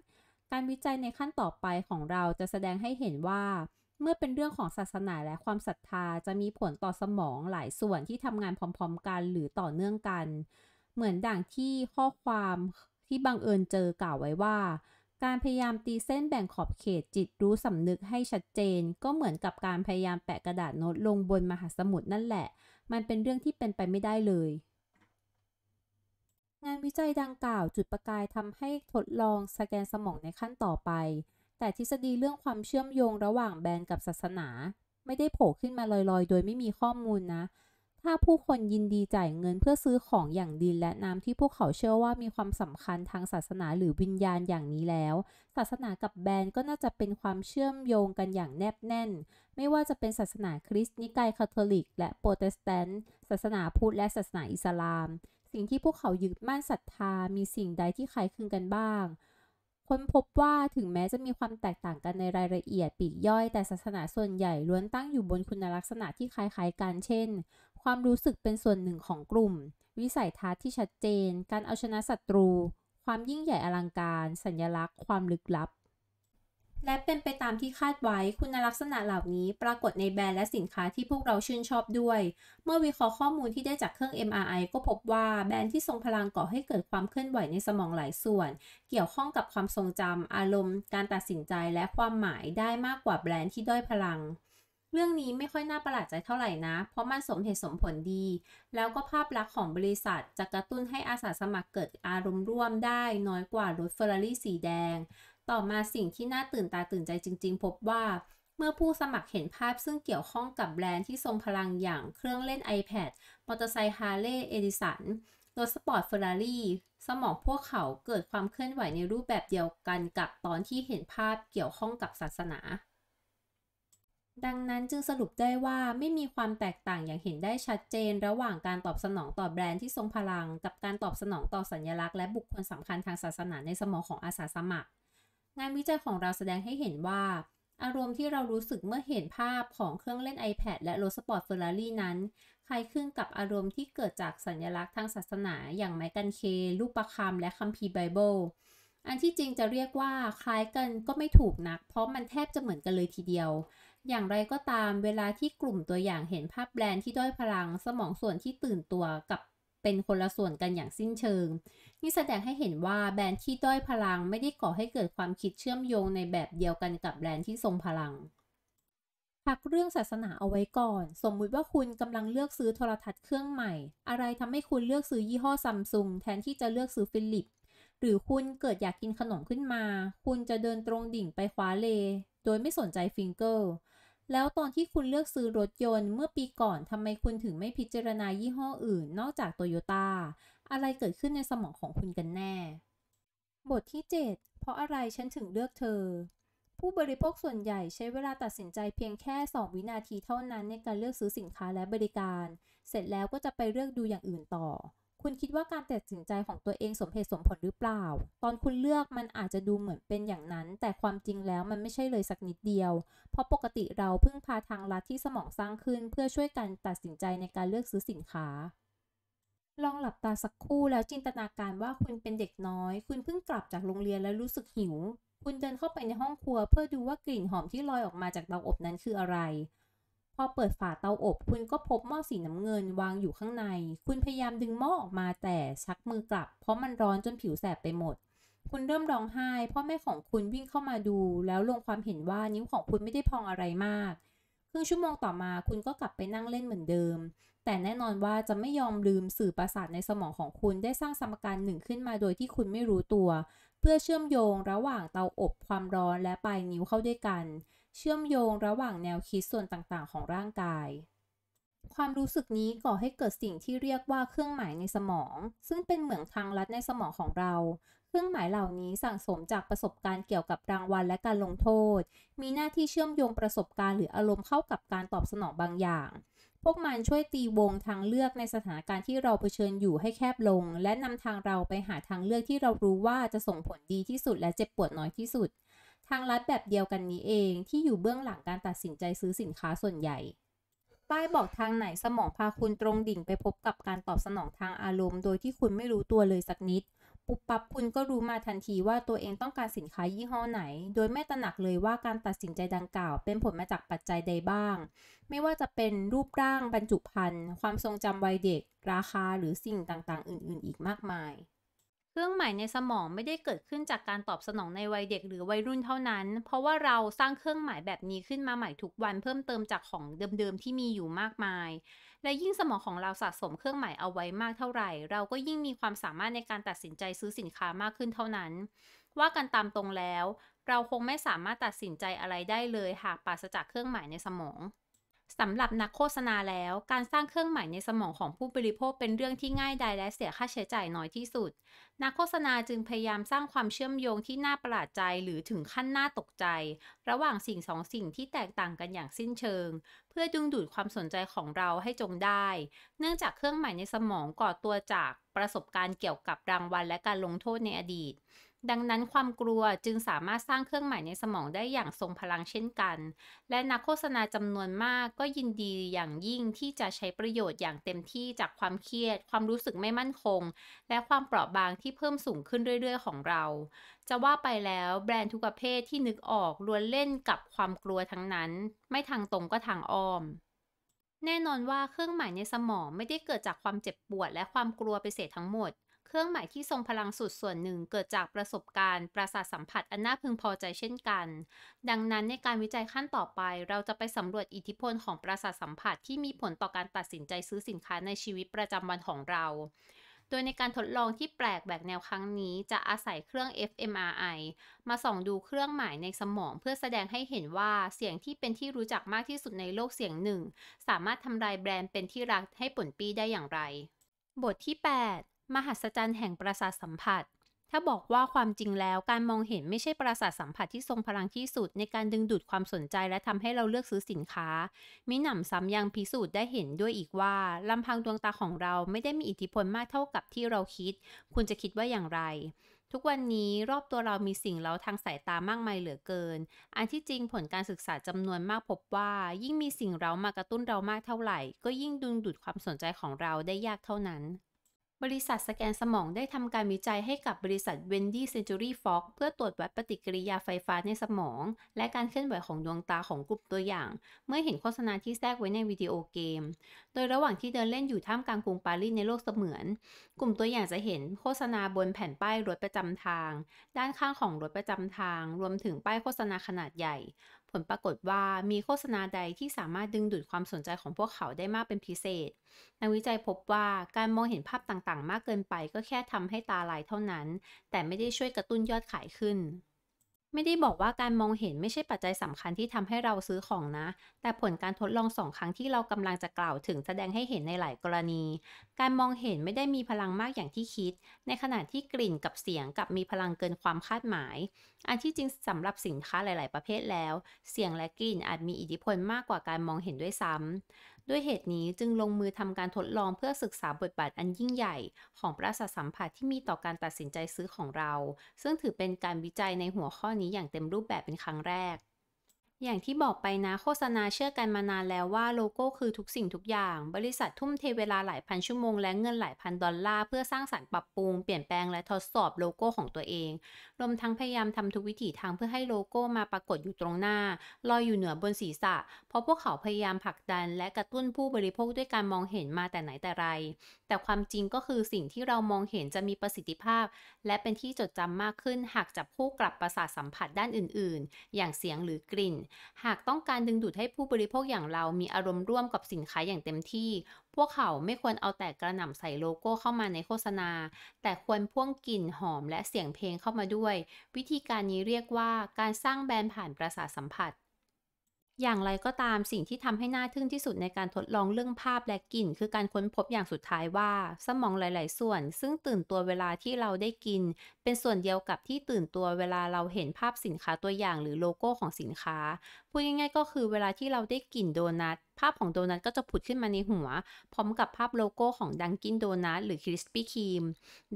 การวิจัยในขั้นต่อไปของเราจะแสดงให้เห็นว่า เมื่อเป็นเรื่องของศาสนาและความศรัทธาจะมีผลต่อสมองหลายส่วนที่ทำงานพร้อมๆกันหรือต่อเนื่องกัน เหมือนดังที่ข้อความที่บังเอิญเจอกล่าวไว้ว่าการพยายามตีเส้นแบ่งขอบเขตจิตรู้สำนึกให้ชัดเจนก็เหมือนกับการพยายามแปะกระดาษโน้ตลงบนมหาสมุทรนั่นแหละ มันเป็นเรื่องที่เป็นไปไม่ได้เลย งานวิจัยดังกล่าวจุดประกายทำให้ทดลองสแกนสมองในขั้นต่อไป แต่ทฤษฎีเรื่องความเชื่อมโยงระหว่างแบรนด์กับศาสนาไม่ได้โผล่ขึ้นมาลอยๆ โดยไม่มีข้อมูลนะถ้าผู้คนยินดีจ่ายเงินเพื่อซื้อของอย่างดินและน้ำที่พวกเขาเชื่อว่ามีความสำคัญทางศาสนาหรือวิญญาณอย่างนี้แล้ว ศาสนากับแบรนด์ก็น่าจะเป็นความเชื่อมโยงกันอย่างแนบแน่น ไม่ว่าจะเป็นศาสนาคริสต์นิกายคาทอลิกและโปรเตสแตนต์ศาสนาพุทธและศาสนาอิสลาม สิ่งที่พวกเขายึดมั่นศรัทธามีสิ่งใดที่คล้ายคลึงกันบ้างค้นพบว่าถึงแม้จะมีความแตกต่างกันในรายละเอียดปีกย่อยแต่ศาสนาส่วนใหญ่ล้วนตั้งอยู่บนคุณลักษณะที่คล้ายๆกันเช่น ความรู้สึกเป็นส่วนหนึ่งของกลุ่ม วิสัยทัศน์ที่ชัดเจน การเอาชนะศัตรู ความยิ่งใหญ่อลังการ สัญญลักษณ์ ความลึกลับและเป็นไปตามที่คาดไว้ คุณลักษณะเหล่านี้ปรากฏใน แบรนด์และสินค้าที่พวกเราชื่นชอบด้วย เมื่อวิเคราะห์ข้อมูลที่ได้จากเครื่อง MRI ก็พบว่าแบรนด์ที่ทรงพลังก่อให้เกิดความเคลื่อนไหวในสมองหลายส่วน เกี่ยวข้องกับความทรงจำอารมณ์ การตัดสินใจ และความหมายได้มากกว่าแบรนด์ที่ ด้อยพลัง เรื่องนี้ไม่ค่อยน่าประหลาดใจเท่าไหร่นะ เพราะมันสมเหตุสมผลดี แล้วก็ภาพลักษณ์ของบริษัทจะกระตุ้นให้อาสาสมัครเกิดอารมณ์ร่วมได้ น้อยกว่ารถเฟอร์รารี่สีแดงต่อมาสิ่งที่น่าตื่นตาตื่นใจจริง ๆ พบว่าเมื่อผู้สมัครเห็นภาพซึ่งเกี่ยวข้องกับแบรนด์ที่ทรงพลังอย่างเครื่องเล่น iPad มอเตอร์ไซค์ฮาร์เลย์เอดิสันรถสปอร์ตเฟอร์รารี่สมองพวกเขาเกิดความเคลื่อนไหวในรูปแบบเดียวกันกับตอนที่เห็นภาพเกี่ยวข้องกับศาสนา ดังนั้นจึงสรุปได้ว่าไม่มีความแตกต่างอย่างเห็นได้ชัดเจน ระหว่างการตอบสนองต่อแบรนด์ที่ทรงพลัง กับการตอบสนองต่อสัญลักษณ์ และบุคคลสำคัญทางศาสนาในสมองของอาสาสมัครงานวิจัยของเราแสดงให้เห็นว่า อารมณ์ที่เรารู้สึกเมื่อเห็นภาพของเครื่องเล่น iPad และรถสปอร์ตเฟอร์รารี่นั้น คล้ายคลึงกับอารมณ์ที่เกิดจากสัญลักษณ์ทางศาสนา อย่างไมกันเคลูกประคำและคัมภีร์ไบเบิลอันที่จริงจะเรียกว่า คล้ายกันก็ไม่ถูกนัก เพราะมันแทบจะเหมือนกันเลยทีเดียว อย่างไรก็ตามเวลาที่กลุ่มตัวอย่างเห็นภาพแบรนด์ที่ด้อยพลังสมองส่วนที่ตื่นตัวกับเป็นคนละส่วนกันอย่างสิ้นเชิง นี่แสดงให้เห็นว่าแบรนด์ที่ด้อยพลังไม่ได้ก่อให้เกิดความคิดเชื่อมโยงในแบบเดียวกันกับแบรนด์ที่ทรงพลังพักเรื่องศาสนาเอาไว้ก่อน สมมุติว่าคุณกำลังเลือกซื้อโทรทัศน์เครื่องใหม่ อะไรทำให้คุณเลือกซื้อยี่ห้อซัมซุงแทนที่จะเลือกซื้อฟิลิปหรือคุณเกิดอยากกินขนมขึ้นมา คุณจะเดินตรงดิ่งไปคว้าเล โดยไม่สนใจฟิงเกอร์แล้วตอนที่คุณเลือกซื้อรถยนต์เมื่อปีก่อนทำไมคุณถึงไม่พิจารณายี่ห้ออื่นนอกจากโตโยต้าอะไรเกิดขึ้นในสมองของคุณกันแน่ บทที่ 7 เพราะอะไรฉันถึงเลือกเธอ ผู้บริโภคส่วนใหญ่ใช้เวลาตัดสินใจเพียงแค่ 2 วินาทีเท่านั้นในการเลือกซื้อสินค้าและบริการ เสร็จแล้วก็จะไปเลือกดูอย่างอื่นต่อคุณคิดว่าการตัดสินใจของตัวเองสมเหตุสมผลหรือเปล่า ตอนคุณเลือกมันอาจจะดูเหมือนเป็นอย่างนั้น แต่ความจริงแล้วมันไม่ใช่เลยสักนิดเดียว เพราะปกติเราพึ่งพาทางลัดที่สมองสร้างขึ้นเพื่อช่วยการตัดสินใจในการเลือกซื้อสินค้า ลองหลับตาสักครู่แล้วจินตนาการว่าคุณเป็นเด็กน้อย คุณเพิ่งกลับจากโรงเรียนและรู้สึกหิว คุณเดินเข้าไปในห้องครัว เพื่อดูว่ากลิ่นหอมที่ลอยออกมาจากเตาอบนั้นคืออะไรพอเปิดฝาเตาอบคุณก็พบหม้อสีน้ำเงินวางอยู่ข้างใน คุณพยายามดึงหม้อออกมาแต่ชักมือกลับเพราะมันร้อนจนผิวแสบไปหมด คุณเริ่มร้องไห้พ่อแม่ของคุณวิ่งเข้ามาดูแล้วลงความเห็นว่านิ้วของคุณไม่ได้พองอะไรมาก ครึ่งชั่วโมงต่อมาคุณก็กลับไปนั่งเล่นเหมือนเดิม แต่แน่นอนว่าจะไม่ยอมลืมสื่อประสาทในสมองของคุณได้สร้างสมการหนึ่งขึ้นมาโดยที่คุณไม่รู้ตัว เพื่อเชื่อมโยงระหว่างเตาอบความร้อนและปลายนิ้วเข้าด้วยกันเชื่อมโยงระหว่างแนวคิดส่วนต่าง ๆ ของร่างกาย ความรู้สึกนี้ก่อให้เกิดสิ่งที่เรียกว่า เครื่องหมายในสมอง ซึ่งเป็นเหมืองทางลัดในสมองของเรา เครื่องหมายเหล่านี้สั่งสมจากประสบการณ์เกี่ยวกับรางวัลและการลงโทษ มีหน้าที่เชื่อมโยงประสบการณ์หรืออารมณ์เข้ากับการตอบสนองบางอย่าง พวกมันช่วยตีวงทางเลือกในสถานการณ์ที่เราเผชิญอยู่ให้แคบลง และนำทางเราไปหาทางเลือกที่เรารู้ว่าจะส่งผลดีที่สุดและเจ็บปวดน้อยที่สุดทางลัดแบบเดียวกันนี้เองที่อยู่เบื้องหลังการตัดสินใจซื้อสินค้าส่วนใหญ่ป้ายบอกทางไหนสมองพาคุณตรงดิ่งไปพบกับการตอบสนองทางอารมณ์ โดยที่คุณไม่รู้ตัวเลยสักนิด ปุบปับคุณก็รู้มาทันทีว่าตัวเองต้องการสินค้ายี่ห้อไหน โดยไม่ตระหนักเลยว่าการตัดสินใจดังกล่าว เป็นผลมาจากปัจจัยใดบ้าง ไม่ว่าจะเป็นรูปร่าง บรรจุภัณฑ์ความทรงจำวัยเด็ก ราคาหรือสิ่งต่างๆ อื่น ๆ อีกมากมายเรื่องใหม่ในสมองไม่ได้เกิดขึ้นจากการตอบสนองในวัยเด็กหรือวัยรุ่นเท่านั้น เพราะว่าเราสร้างเครื่องหมายแบบนี้ขึ้นมาใหม่ทุกวันเพิ่มเติมจากของเดิมๆที่มีอยู่มากมาย และยิ่งสมองของเราสะสมเครื่องหมาย เอาไว้มากเท่าไหร่ เราก็ยิ่งมีความสามารถในการตัดสินใจซื้อสินค้ามากขึ้นเท่านั้น ว่ากันตามตรงแล้ว เราคงไม่สามารถตัดสินใจอะไรได้เลย หากปราศจากเครื่องหมายในสมองสำหรับนักโฆษณาแล้ว การสร้างเครื่องหมายในสมองของผู้บริโภคเป็นเรื่องที่ง่ายดายและเสียค่าใช้จ่ายน้อยที่สุด นักโฆษณาจึงพยายามสร้างความเชื่อมโยงที่น่าประหลาดใจหรือถึงขั้นน่าตกใจระหว่างสิ่งสองสิ่งที่แตกต่างกันอย่างสิ้นเชิง เพื่อดึงดูดความสนใจของเราให้จงได้ เนื่องจากเครื่องหมายในสมองก่อตัวจากประสบการณ์เกี่ยวกับรางวัลและการลงโทษในอดีตดังนั้นความกลัวจึงสามารถสร้างเครื่องหมายในสมองได้อย่างทรงพลังเช่นกัน และนักโฆษณาจำนวนมากก็ยินดีอย่างยิ่งที่จะใช้ประโยชน์อย่างเต็มที่จากความเครียด ความรู้สึกไม่มั่นคง และความเปราะบางที่เพิ่มสูงขึ้นเรื่อย ๆ ของเรา จะว่าไปแล้วแบรนด์ทุกประเภทที่นึกออกล้วนเล่นกับความกลัวทั้งนั้น ไม่ทางตรงก็ทางอ้อม แน่นอนว่าเครื่องหมายในสมองไม่ได้เกิดจากความเจ็บปวด และความกลัวไปเสียทั้งหมดเครื่องหมายที่ทรงพลังสุดส่วนหนึ่งเกิดจากประสบการณ์ประสาทสัมผัสอันน่าพึงพอใจเช่นกัน ดังนั้นในการวิจัยขั้นต่อไป เราจะไปสำรวจอิทธิพลของประสาทสัมผัสที่มีผลต่อการตัดสินใจซื้อสินค้าในชีวิตประจำวันของเรา โดยในการทดลองที่แปลกแบกแนวครั้งนี้จะอาศัยเครื่อง fMRI มาส่องดูเครื่องหมายในสมองเพื่อแสดงให้เห็นว่าเสียงที่เป็นที่รู้จักมากที่สุดในโลกเสียงหนึ่งสามารถทำลายแบรนด์เป็นที่รักให้ผลปีได้อย่างไร บทที่ 8มหัศจรรย์แห่งประสาทสัมผัส ถ้าบอกว่าความจริงแล้ว การมองเห็นไม่ใช่ประสาทสัมผัสที่ทรงพลังที่สุดในการดึงดูดความสนใจและทำให้เราเลือกซื้อสินค้ามีหนำซ้ำยังพิสูจน์ได้เห็นด้วยอีกว่าลำพังดวงตาของเราไม่ได้มีอิทธิพลมากเท่ากับที่เราคิด คุณจะคิดว่าอย่างไร ทุกวันนี้รอบตัวเรามีสิ่งเราทางสายตามากมายเหลือเกิน อันที่จริงผลการศึกษาจำนวนมากพบว่า ยิ่งมีสิ่งเรามากระตุ้นเรามากเท่าไหร่ ก็ยิ่งดึงดูดความสนใจของเราได้ยากเท่านั้นบริษัทสแกนสมองได้ทำการวิจัยให้กับบริษัท Wendy Century Fox เพื่อตรวจวัดปฏิกิริยาไฟฟ้าในสมอง และการเคลื่อนไหวของดวงตาของกลุ่มตัวอย่าง เมื่อเห็นโฆษณาที่แทรกไว้ในวิดีโอเกม โดยระหว่างที่เดินเล่นอยู่ท่ามกลางกรุงปารีสในโลกเสมือน กลุ่มตัวอย่างจะเห็นโฆษณาบนแผ่นป้ายรถประจำทาง ด้านข้างของรถประจำทาง รวมถึงป้ายโฆษณาขนาดใหญ่ผลปรากฏว่ามีโฆษณาใดที่สามารถดึงดูดความสนใจของพวกเขาได้มากเป็นพิเศษนักวิจัยพบว่าการมองเห็นภาพต่างๆ มากเกินไปก็แค่ทำให้ตาลายเท่านั้น แต่ไม่ได้ช่วยกระตุ้นยอดขายขึ้นไม่ได้บอกว่าการมองเห็นไม่ใช่ปัจจัยสำคัญที่ทำให้เราซื้อของนะ แต่ผลการทดลองสองครั้งที่เรากำลังจะกล่าวถึงแสดงให้เห็นในหลายกรณี การมองเห็นไม่ได้มีพลังมากอย่างที่คิด ในขณะที่กลิ่นกับเสียงกับมีพลังเกินความคาดหมาย อันที่จริงสำหรับสินค้าหลายๆ ประเภทแล้ว เสียงและกลิ่นอาจมีอิทธิพลมากกว่าการมองเห็นด้วยซ้ำด้วยเหตุนี้จึงลงมือทำการทดลองเพื่อศึกษาบทบาทอันยิ่งใหญ่ของประสาทสัมผัสที่มีต่อการตัดสินใจซื้อของเรา ซึ่งถือเป็นการวิจัยในหัวข้อนี้อย่างเต็มรูปแบบเป็นครั้งแรกอย่างที่บอกไปนะโฆษณาเชื่อกันมานานแล้วว่าโลโก้คือทุกสิ่งทุกอย่าง บริษัททุ่มเทเวลาหลายพันชั่วโมง และเงินหลายพันดอลลาร์ เพื่อสร้างสารรค์ปรับปรุงเปลี่ยนแปลงและทดสอบโลโก้ของตัวเอง รวมทั้งพยายามทำทุกวิถีทางเพื่อให้โลโก้มาปรากฏอยู่ตรงหน้า ลอยอยู่เหนือบนศีรษะเพราะพวกเขาพยายามผลักดัน และกระตุ้นผู้บริโภคด้วยการมองเห็นมาแต่ไหนแต่ไร แต่ความจริงก็คือสิ่งที่เรามองเห็นจะมีประสิทธิภาพ และเป็นที่จดจำมากขึ้นหากจับคู่กลับประสาทสัมผัสด้านอื่น ๆ อย่างเสียงหรือกลิ่นหากต้องการดึงดูดให้ผู้บริโภคอย่างเรามีอารมณ์ร่วมกับสินค้าอย่างเต็มที่ พวกเขาไม่ควรเอาแต่กระหน่ำใส่โลโก้เข้ามาในโฆษณา แต่ควรพ่วงกลิ่นหอมและเสียงเพลงเข้ามาด้วย วิธีการนี้เรียกว่าการสร้างแบรนด์ผ่านประสาทสัมผัสอย่างไรก็ตามสิ่งที่ทำให้น่าทึ่งที่สุดในการทดลองเรื่องภาพและกลิ่น คือการค้นพบอย่างสุดท้ายว่า สมองหลาย ๆ ส่วนซึ่งตื่นตัวเวลาที่เราได้กิน เป็นส่วนเดียวกับที่ตื่นตัวเวลาเราเห็นภาพสินค้าตัวอย่างหรือโลโก้ของสินค้าพูดง่ายๆก็คือเวลาที่เราได้กลิ่นโดนัท ภาพของโดนัทก็จะผุดขึ้นมาในหัว พร้อมกับภาพโลโก้ของดังกินโดนัทหรือคริสปี้ครีม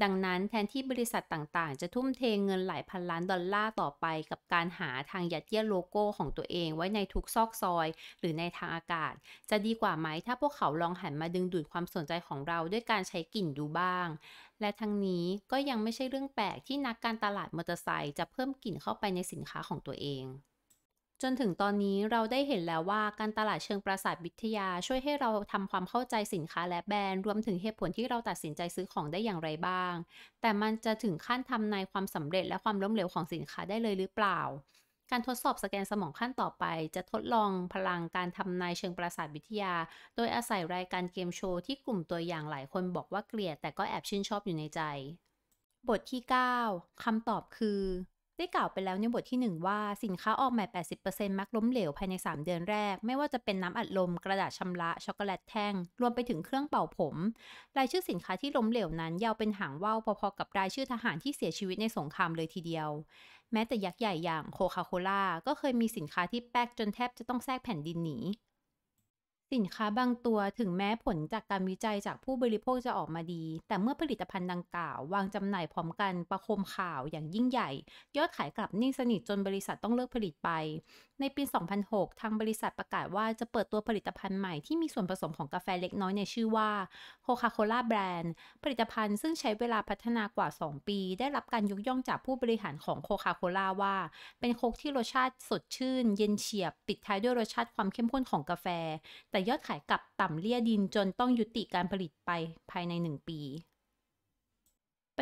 ดังนั้นแทนที่บริษัทต่างๆ จะทุ่มเทเงินหลายพันล้านดอลลาร์ต่อไป กับการหาทางยัดเยียดโลโก้ของตัวเองไว้ในทุกซอกซอยหรือในทางอากาศ จะดีกว่าไหมถ้าพวกเขาลองหันมาดึงดูดความสนใจของเราด้วยการใช้กลิ่นดูบ้าง และทั้งนี้ก็ยังไม่ใช่เรื่องแปลกที่นักการตลาดมอเตอร์ไซค์จะเพิ่มกลิ่นเข้าไปในสินค้าของตัวเองจนถึงตอนนี้เราได้เห็นแล้วว่าการตลาดเชิงประสาทวิทยา ช่วยให้เราทำความเข้าใจสินค้าและแบรนด์รวมถึงเหตุผลที่เราตัดสินใจซื้อของได้อย่างไรบ้าง แต่มันจะถึงขั้นทำนายความสำเร็จและความล้มเหลวของสินค้าได้เลยหรือเปล่า การทดสอบสแกนสมองขั้นต่อไป จะทดลองพลังการทำนายเชิงประสาทวิทยา โดยอาศัยรายการเกมโชว์ที่กลุ่มตัวอย่างหลายคนบอกว่าเกลียด แต่ก็แอบชื่นชอบอยู่ในใจ บทที่ 9 คำตอบคือได้กล่าวไปแล้วในบทที่ 1 ว่าสินค้าออกใหม่80%มักล้มเหลวภายใน 3 เดือนแรกไม่ว่าจะเป็นน้ำอัดลม กระดาษชำระ ช็อกโกแลตแท่ง รวมไปถึงเครื่องเป่าผม รายชื่อสินค้าที่ล้มเหลวนั้นยาวเป็นหางว่าวพอๆกับรายชื่อทหารที่เสียชีวิตในสงครามเลยทีเดียว แม้แต่ยักษ์ใหญ่อย่างโคคาโคล่าก็เคยมีสินค้าที่แป๊กจนแทบจะต้องแทรกแผ่นดินหนีสินค้าบางตัวถึงแม้ผลจากการวิจัยจากผู้บริโภคจะออกมาดี แต่เมื่อผลิตภัณฑ์ดังกล่าววางจำหน่ายพร้อมกันประคมข่าวอย่างยิ่งใหญ่ ยอดขายกลับนิ่งสนิทจนบริษัทต้องเลิกผลิตไป ในปี 2006 ทางบริษัทประกาศว่าจะเปิดตัวผลิตภัณฑ์ใหม่ที่มีส่วนผสมของกาแฟเล็กน้อยในชื่อว่าโคคาโคล่าแบรนด์ผลิตภัณฑ์ซึ่งใช้เวลาพัฒนากว่า 2 ปีได้รับการยกย่องจากผู้บริหารของโคคาโคล่าว่าเป็นโค้กที่รสชาติสดชื่น เย็นเฉียบปิดท้ายด้วยรสชาติความเข้มข้นของกาแฟ แต่แต่ยอดขายกลับต่ำเลี่ยดินจนต้องยุติการผลิตไปภายใน 1 ปี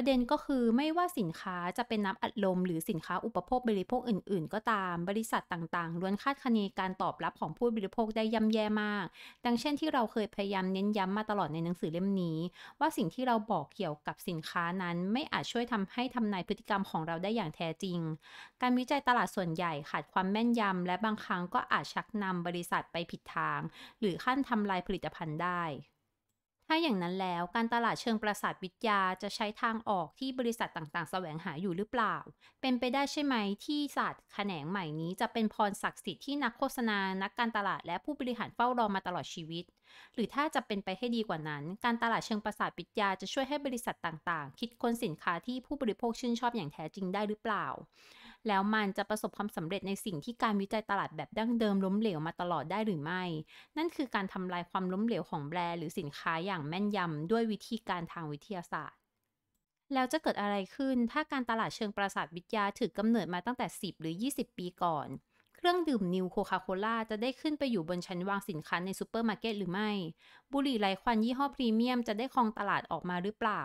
ประเด็นก็คือไม่ว่าสินค้าจะเป็นน้ำอัดลมหรือสินค้าอุปโภคบริโภคอื่น ๆ ก็ตาม บริษัทต่างๆล้วนคาดคะเนการตอบรับของผู้บริโภคได้ย่ำแย่มาก ดังเช่นที่เราเคยพยายามเน้นย้ำมาตลอดในหนังสือเล่มนี้ ว่าสิ่งที่เราบอกเกี่ยวกับสินค้านั้น ไม่อาจช่วยทำให้ทำนายพฤติกรรมของเราได้อย่างแท้จริง การวิจัยตลาดส่วนใหญ่ขาดความแม่นยำ และบางครั้งก็อาจชักนำบริษัทไปผิดทางหรือขั้นทำลายผลิตภัณฑ์ได้ถ้าอย่างนั้นแล้วการตลาดเชิงประสาทวิทยาจะใช้ทางออกที่บริษัทต่างๆ แสวงหาอยู่หรือเปล่า เป็นไปได้ใช่ไหม ที่ศาสตร์แขนงใหม่นี้จะเป็นพรศักดิ์สิทธิ์ที่นักโฆษณานักการตลาดและผู้บริหารเฝ้ารอมาตลอดชีวิต หรือถ้าจะเป็นไปให้ดีกว่านั้น การตลาดเชิงประสาทวิทยาจะช่วยให้บริษัทต่างๆ คิดค้นสินค้าที่ผู้บริโภคชื่นชอบอย่างแท้จริงได้หรือเปล่าแล้วมันจะประสบความสำเร็จในสิ่งที่การวิจัยตลาดแบบดั้งเดิมล้มเหลวมาตลอดได้หรือไม่ นั่นคือการทำลายความล้มเหลวของแบรนด์หรือสินค้าอย่างแม่นยำ ด้วยวิธีการทางวิทยาศาสตร์ แล้วจะเกิดอะไรขึ้น ถ้าการตลาดเชิงประสาทวิทยาถือกำเนิดมาตั้งแต่ 10 หรือ 20 ปีก่อน เครื่องดื่มนิวโคคาโคล่าจะได้ขึ้นไปอยู่บนชั้นวางสินค้าในซูเปอร์มาร์เก็ตหรือไม่ บุหรี่ไร้ควันยี่ห้อพรีเมียมจะได้ครองตลาดออกมาหรือเปล่า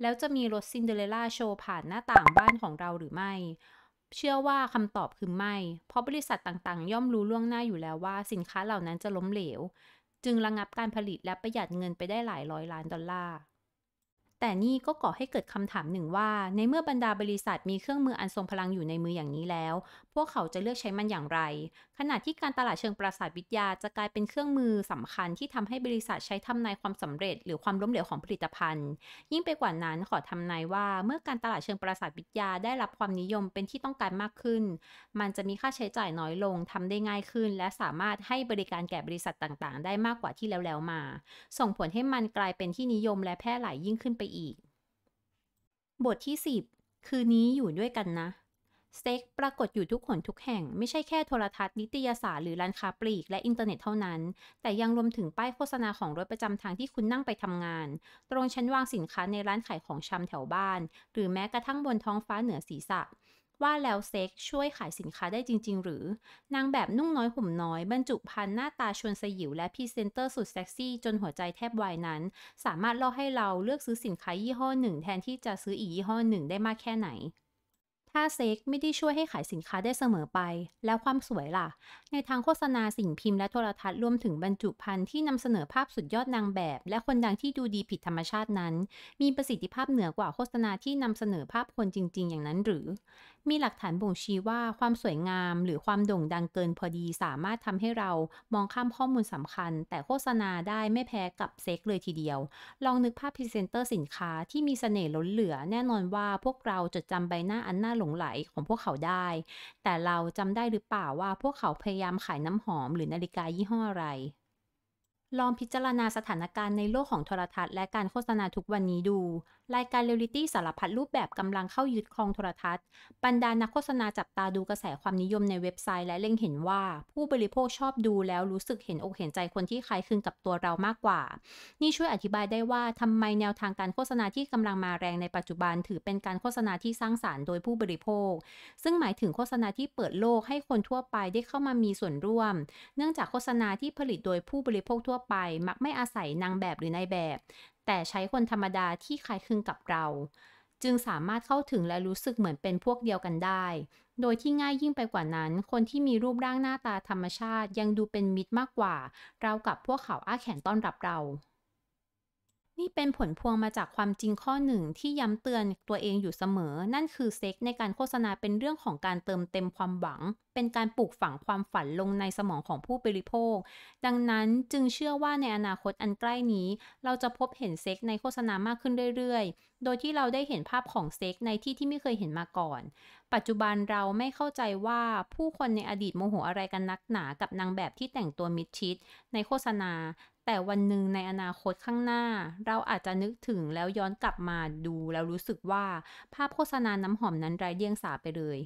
แล้วจะมีรถซินเดอเรล่าโชว์ผ่านหน้าต่างบ้านของเราหรือไม่เชื่อว่าคำตอบคือไม่ เพราะบริษัทต่างๆ ย่อมรู้ล่วงหน้าอยู่แล้วว่าสินค้าเหล่านั้นจะล้มเหลว จึงระงับการผลิตและประหยัดเงินไปได้หลายร้อยล้านดอลลาร์แต่นี่ก็ก่อให้เกิดคำถามหนึ่งว่าในเมื่อบรรดาบริษัทมีเครื่องมืออันทรงพลังอยู่ในมืออย่างนี้แล้ว พวกเขาจะเลือกใช้มันอย่างไร ขณะที่การตลาดเชิงประสาทวิทยาจะกลายเป็นเครื่องมือสำคัญที่ทำให้บริษัทใช้ทำนายความสำเร็จหรือความล้มเหลวของผลิตภัณฑ์ ยิ่งไปกว่านั้นขอทำนายว่าเมื่อการตลาดเชิงประสาทวิทยาได้รับความนิยมเป็นที่ต้องการมากขึ้น มันจะมีค่าใช้จ่ายน้อยลงทำได้ง่ายขึ้นและสามารถให้บริการแก่บริษัทต่างๆ ได้มากกว่าที่แล้วๆมา ส่งผลให้มันกลายเป็นที่นิยมและแพร่หลายยิ่งขึ้นไปอีก บทที่ 10 คืนนี้อยู่ด้วยกันนะสเต็ก ปรากฏ อยู่ ทุกหนทุก แห่งไม่ใช่ แค่ โทรทัศน์นิตยสารหรือ ร้านค้าปลีกและ อินเทอร์เน็ต เท่านั้น แต่ยังรวมถึงป้าย โฆษณา ของรถประจำทางที่คุณนั่งไปทำงาน ตรงชั้นวางสินค้าในร้านขายของชำแถวบ้าน หรือแม้กระทั่งบนท้องฟ้าเหนือศีรษะว่าแล้วเซ็กช่วยขายสินค้าได้จริง ๆ หรือ นางแบบนุ่งน้อยห่มน้อยบรรจุพันหน้าตาชวนสยิวและพรีเซนเตอร์สุดเซ็กซี่จนหัวใจแทบวายนั้น สามารถล่อให้เราเลือกซื้อสินค้ายี่ห้อหนึ่ง แทนที่จะซื้ออีกยี่ห้อหนึ่งได้มากแค่ไหน ถ้าเซ็กไม่ได้ช่วยให้ขายสินค้าได้เสมอไป แล้วความสวยล่ะ ในทางโฆษณาสิ่งพิมพ์และโทรทัศน์รวมถึงบรรจุภัณฑ์ที่นำเสนอภาพสุดยอดนางแบบ และคนดังที่ดูดีผิดธรรมชาตินั้น มีประสิทธิภาพเหนือกว่าโฆษณาที่นำเสนอภาพคนจริง ๆ อย่างนั้นหรือมีหลักฐานบ่งชี้ว่าความสวยงาม หรือความโด่งดังเกินพอดีสามารถทำให้เรามองข้ามข้อมูลสำคัญ แต่โฆษณาได้ไม่แพ้กับเซ็กเลยทีเดียว ลองนึกภาพพรีเซนเตอร์สินค้าที่มีสเสน่ห์ล้นเหลือแน่นอนว่าพวกเราจดจำใบหน้าอันน่าหลงไหลของพวกเขาได้ แต่เราจำได้หรือเปล่าว่าพวกเขาพยายามขายน้ำหอมหรือนาฬิกายี่ห้ออะไรลองพิจารณาสถานการณ์ในโลกของโทรทัศน์และการโฆษณาทุกวันนี้ดู รายการเรียลิตี้สารพัดรูปแบบกำลังเข้ายึดครองโทรทัศน์บรรดานักโฆษณาจับตาดูกระแสความนิยมในเว็บไซต์และเล็งเห็นว่าผู้บริโภคชอบดูแล้วรู้สึกเห็นอกเห็นใจคนที่คล้ายคลึงกับตัวเรามากกว่า นี่ช่วยอธิบายได้ว่าทำไมแนวทางการโฆษณาที่กำลังมาแรงในปัจจุบันถือเป็นการโฆษณาที่สร้างสารรค์โดยผู้บริโภคซึ่งหมายถึงโฆษณาที่เปิดโลกให้คนทั่วไปได้เข้ามามีส่วนร่วม เนื่องจากโฆษณาที่ผลิตโดยผู้บริโภคทั่ววๆไปมักไม่อาศัยนางแบบหรือนายแบบ แต่ใช้คนธรรมดาที่คล้ายคลึงกับเรา จึงสามารถเข้าถึงและรู้สึกเหมือนเป็นพวกเดียวกันได้ โดยที่ง่ายยิ่งไปกว่านั้น คนที่มีรูปร่างหน้าตาธรรมชาติยังดูเป็นมิตรมากกว่า เรากับพวกเขาอ้าแขนต้อนรับเรานี่เป็นผลพวงมาจากความจริงข้อหนึ่งที่ย้ำเตือนตัวเองอยู่เสมอ นั่นคือเซ็กในการโฆษณาเป็นเรื่องของการเติมเต็มความหวัง เป็นการปลูกฝังความฝันลงในสมองของผู้บริโภค ดังนั้นจึงเชื่อว่าในอนาคตอันใกล้นี้ เราจะพบเห็นเซ็กในโฆษณามากขึ้นเรื่อยๆ โดยที่เราได้เห็นภาพของเซ็กในที่ที่ไม่เคยเห็นมาก่อนปัจจุบันเราไม่เข้าใจว่าผู้คนในอดีตโมโหอะไรกันนักหนากับนางแบบที่แต่งตัวมิดชิด ในโฆษณา แต่วันหนึ่งในอนาคตข้างหน้า เราอาจจะนึกถึงแล้วย้อนกลับมาดูแล้วรู้สึกว่าภาพโฆษณาน้ำหอมนั้นไร้เดียงสาไปเลย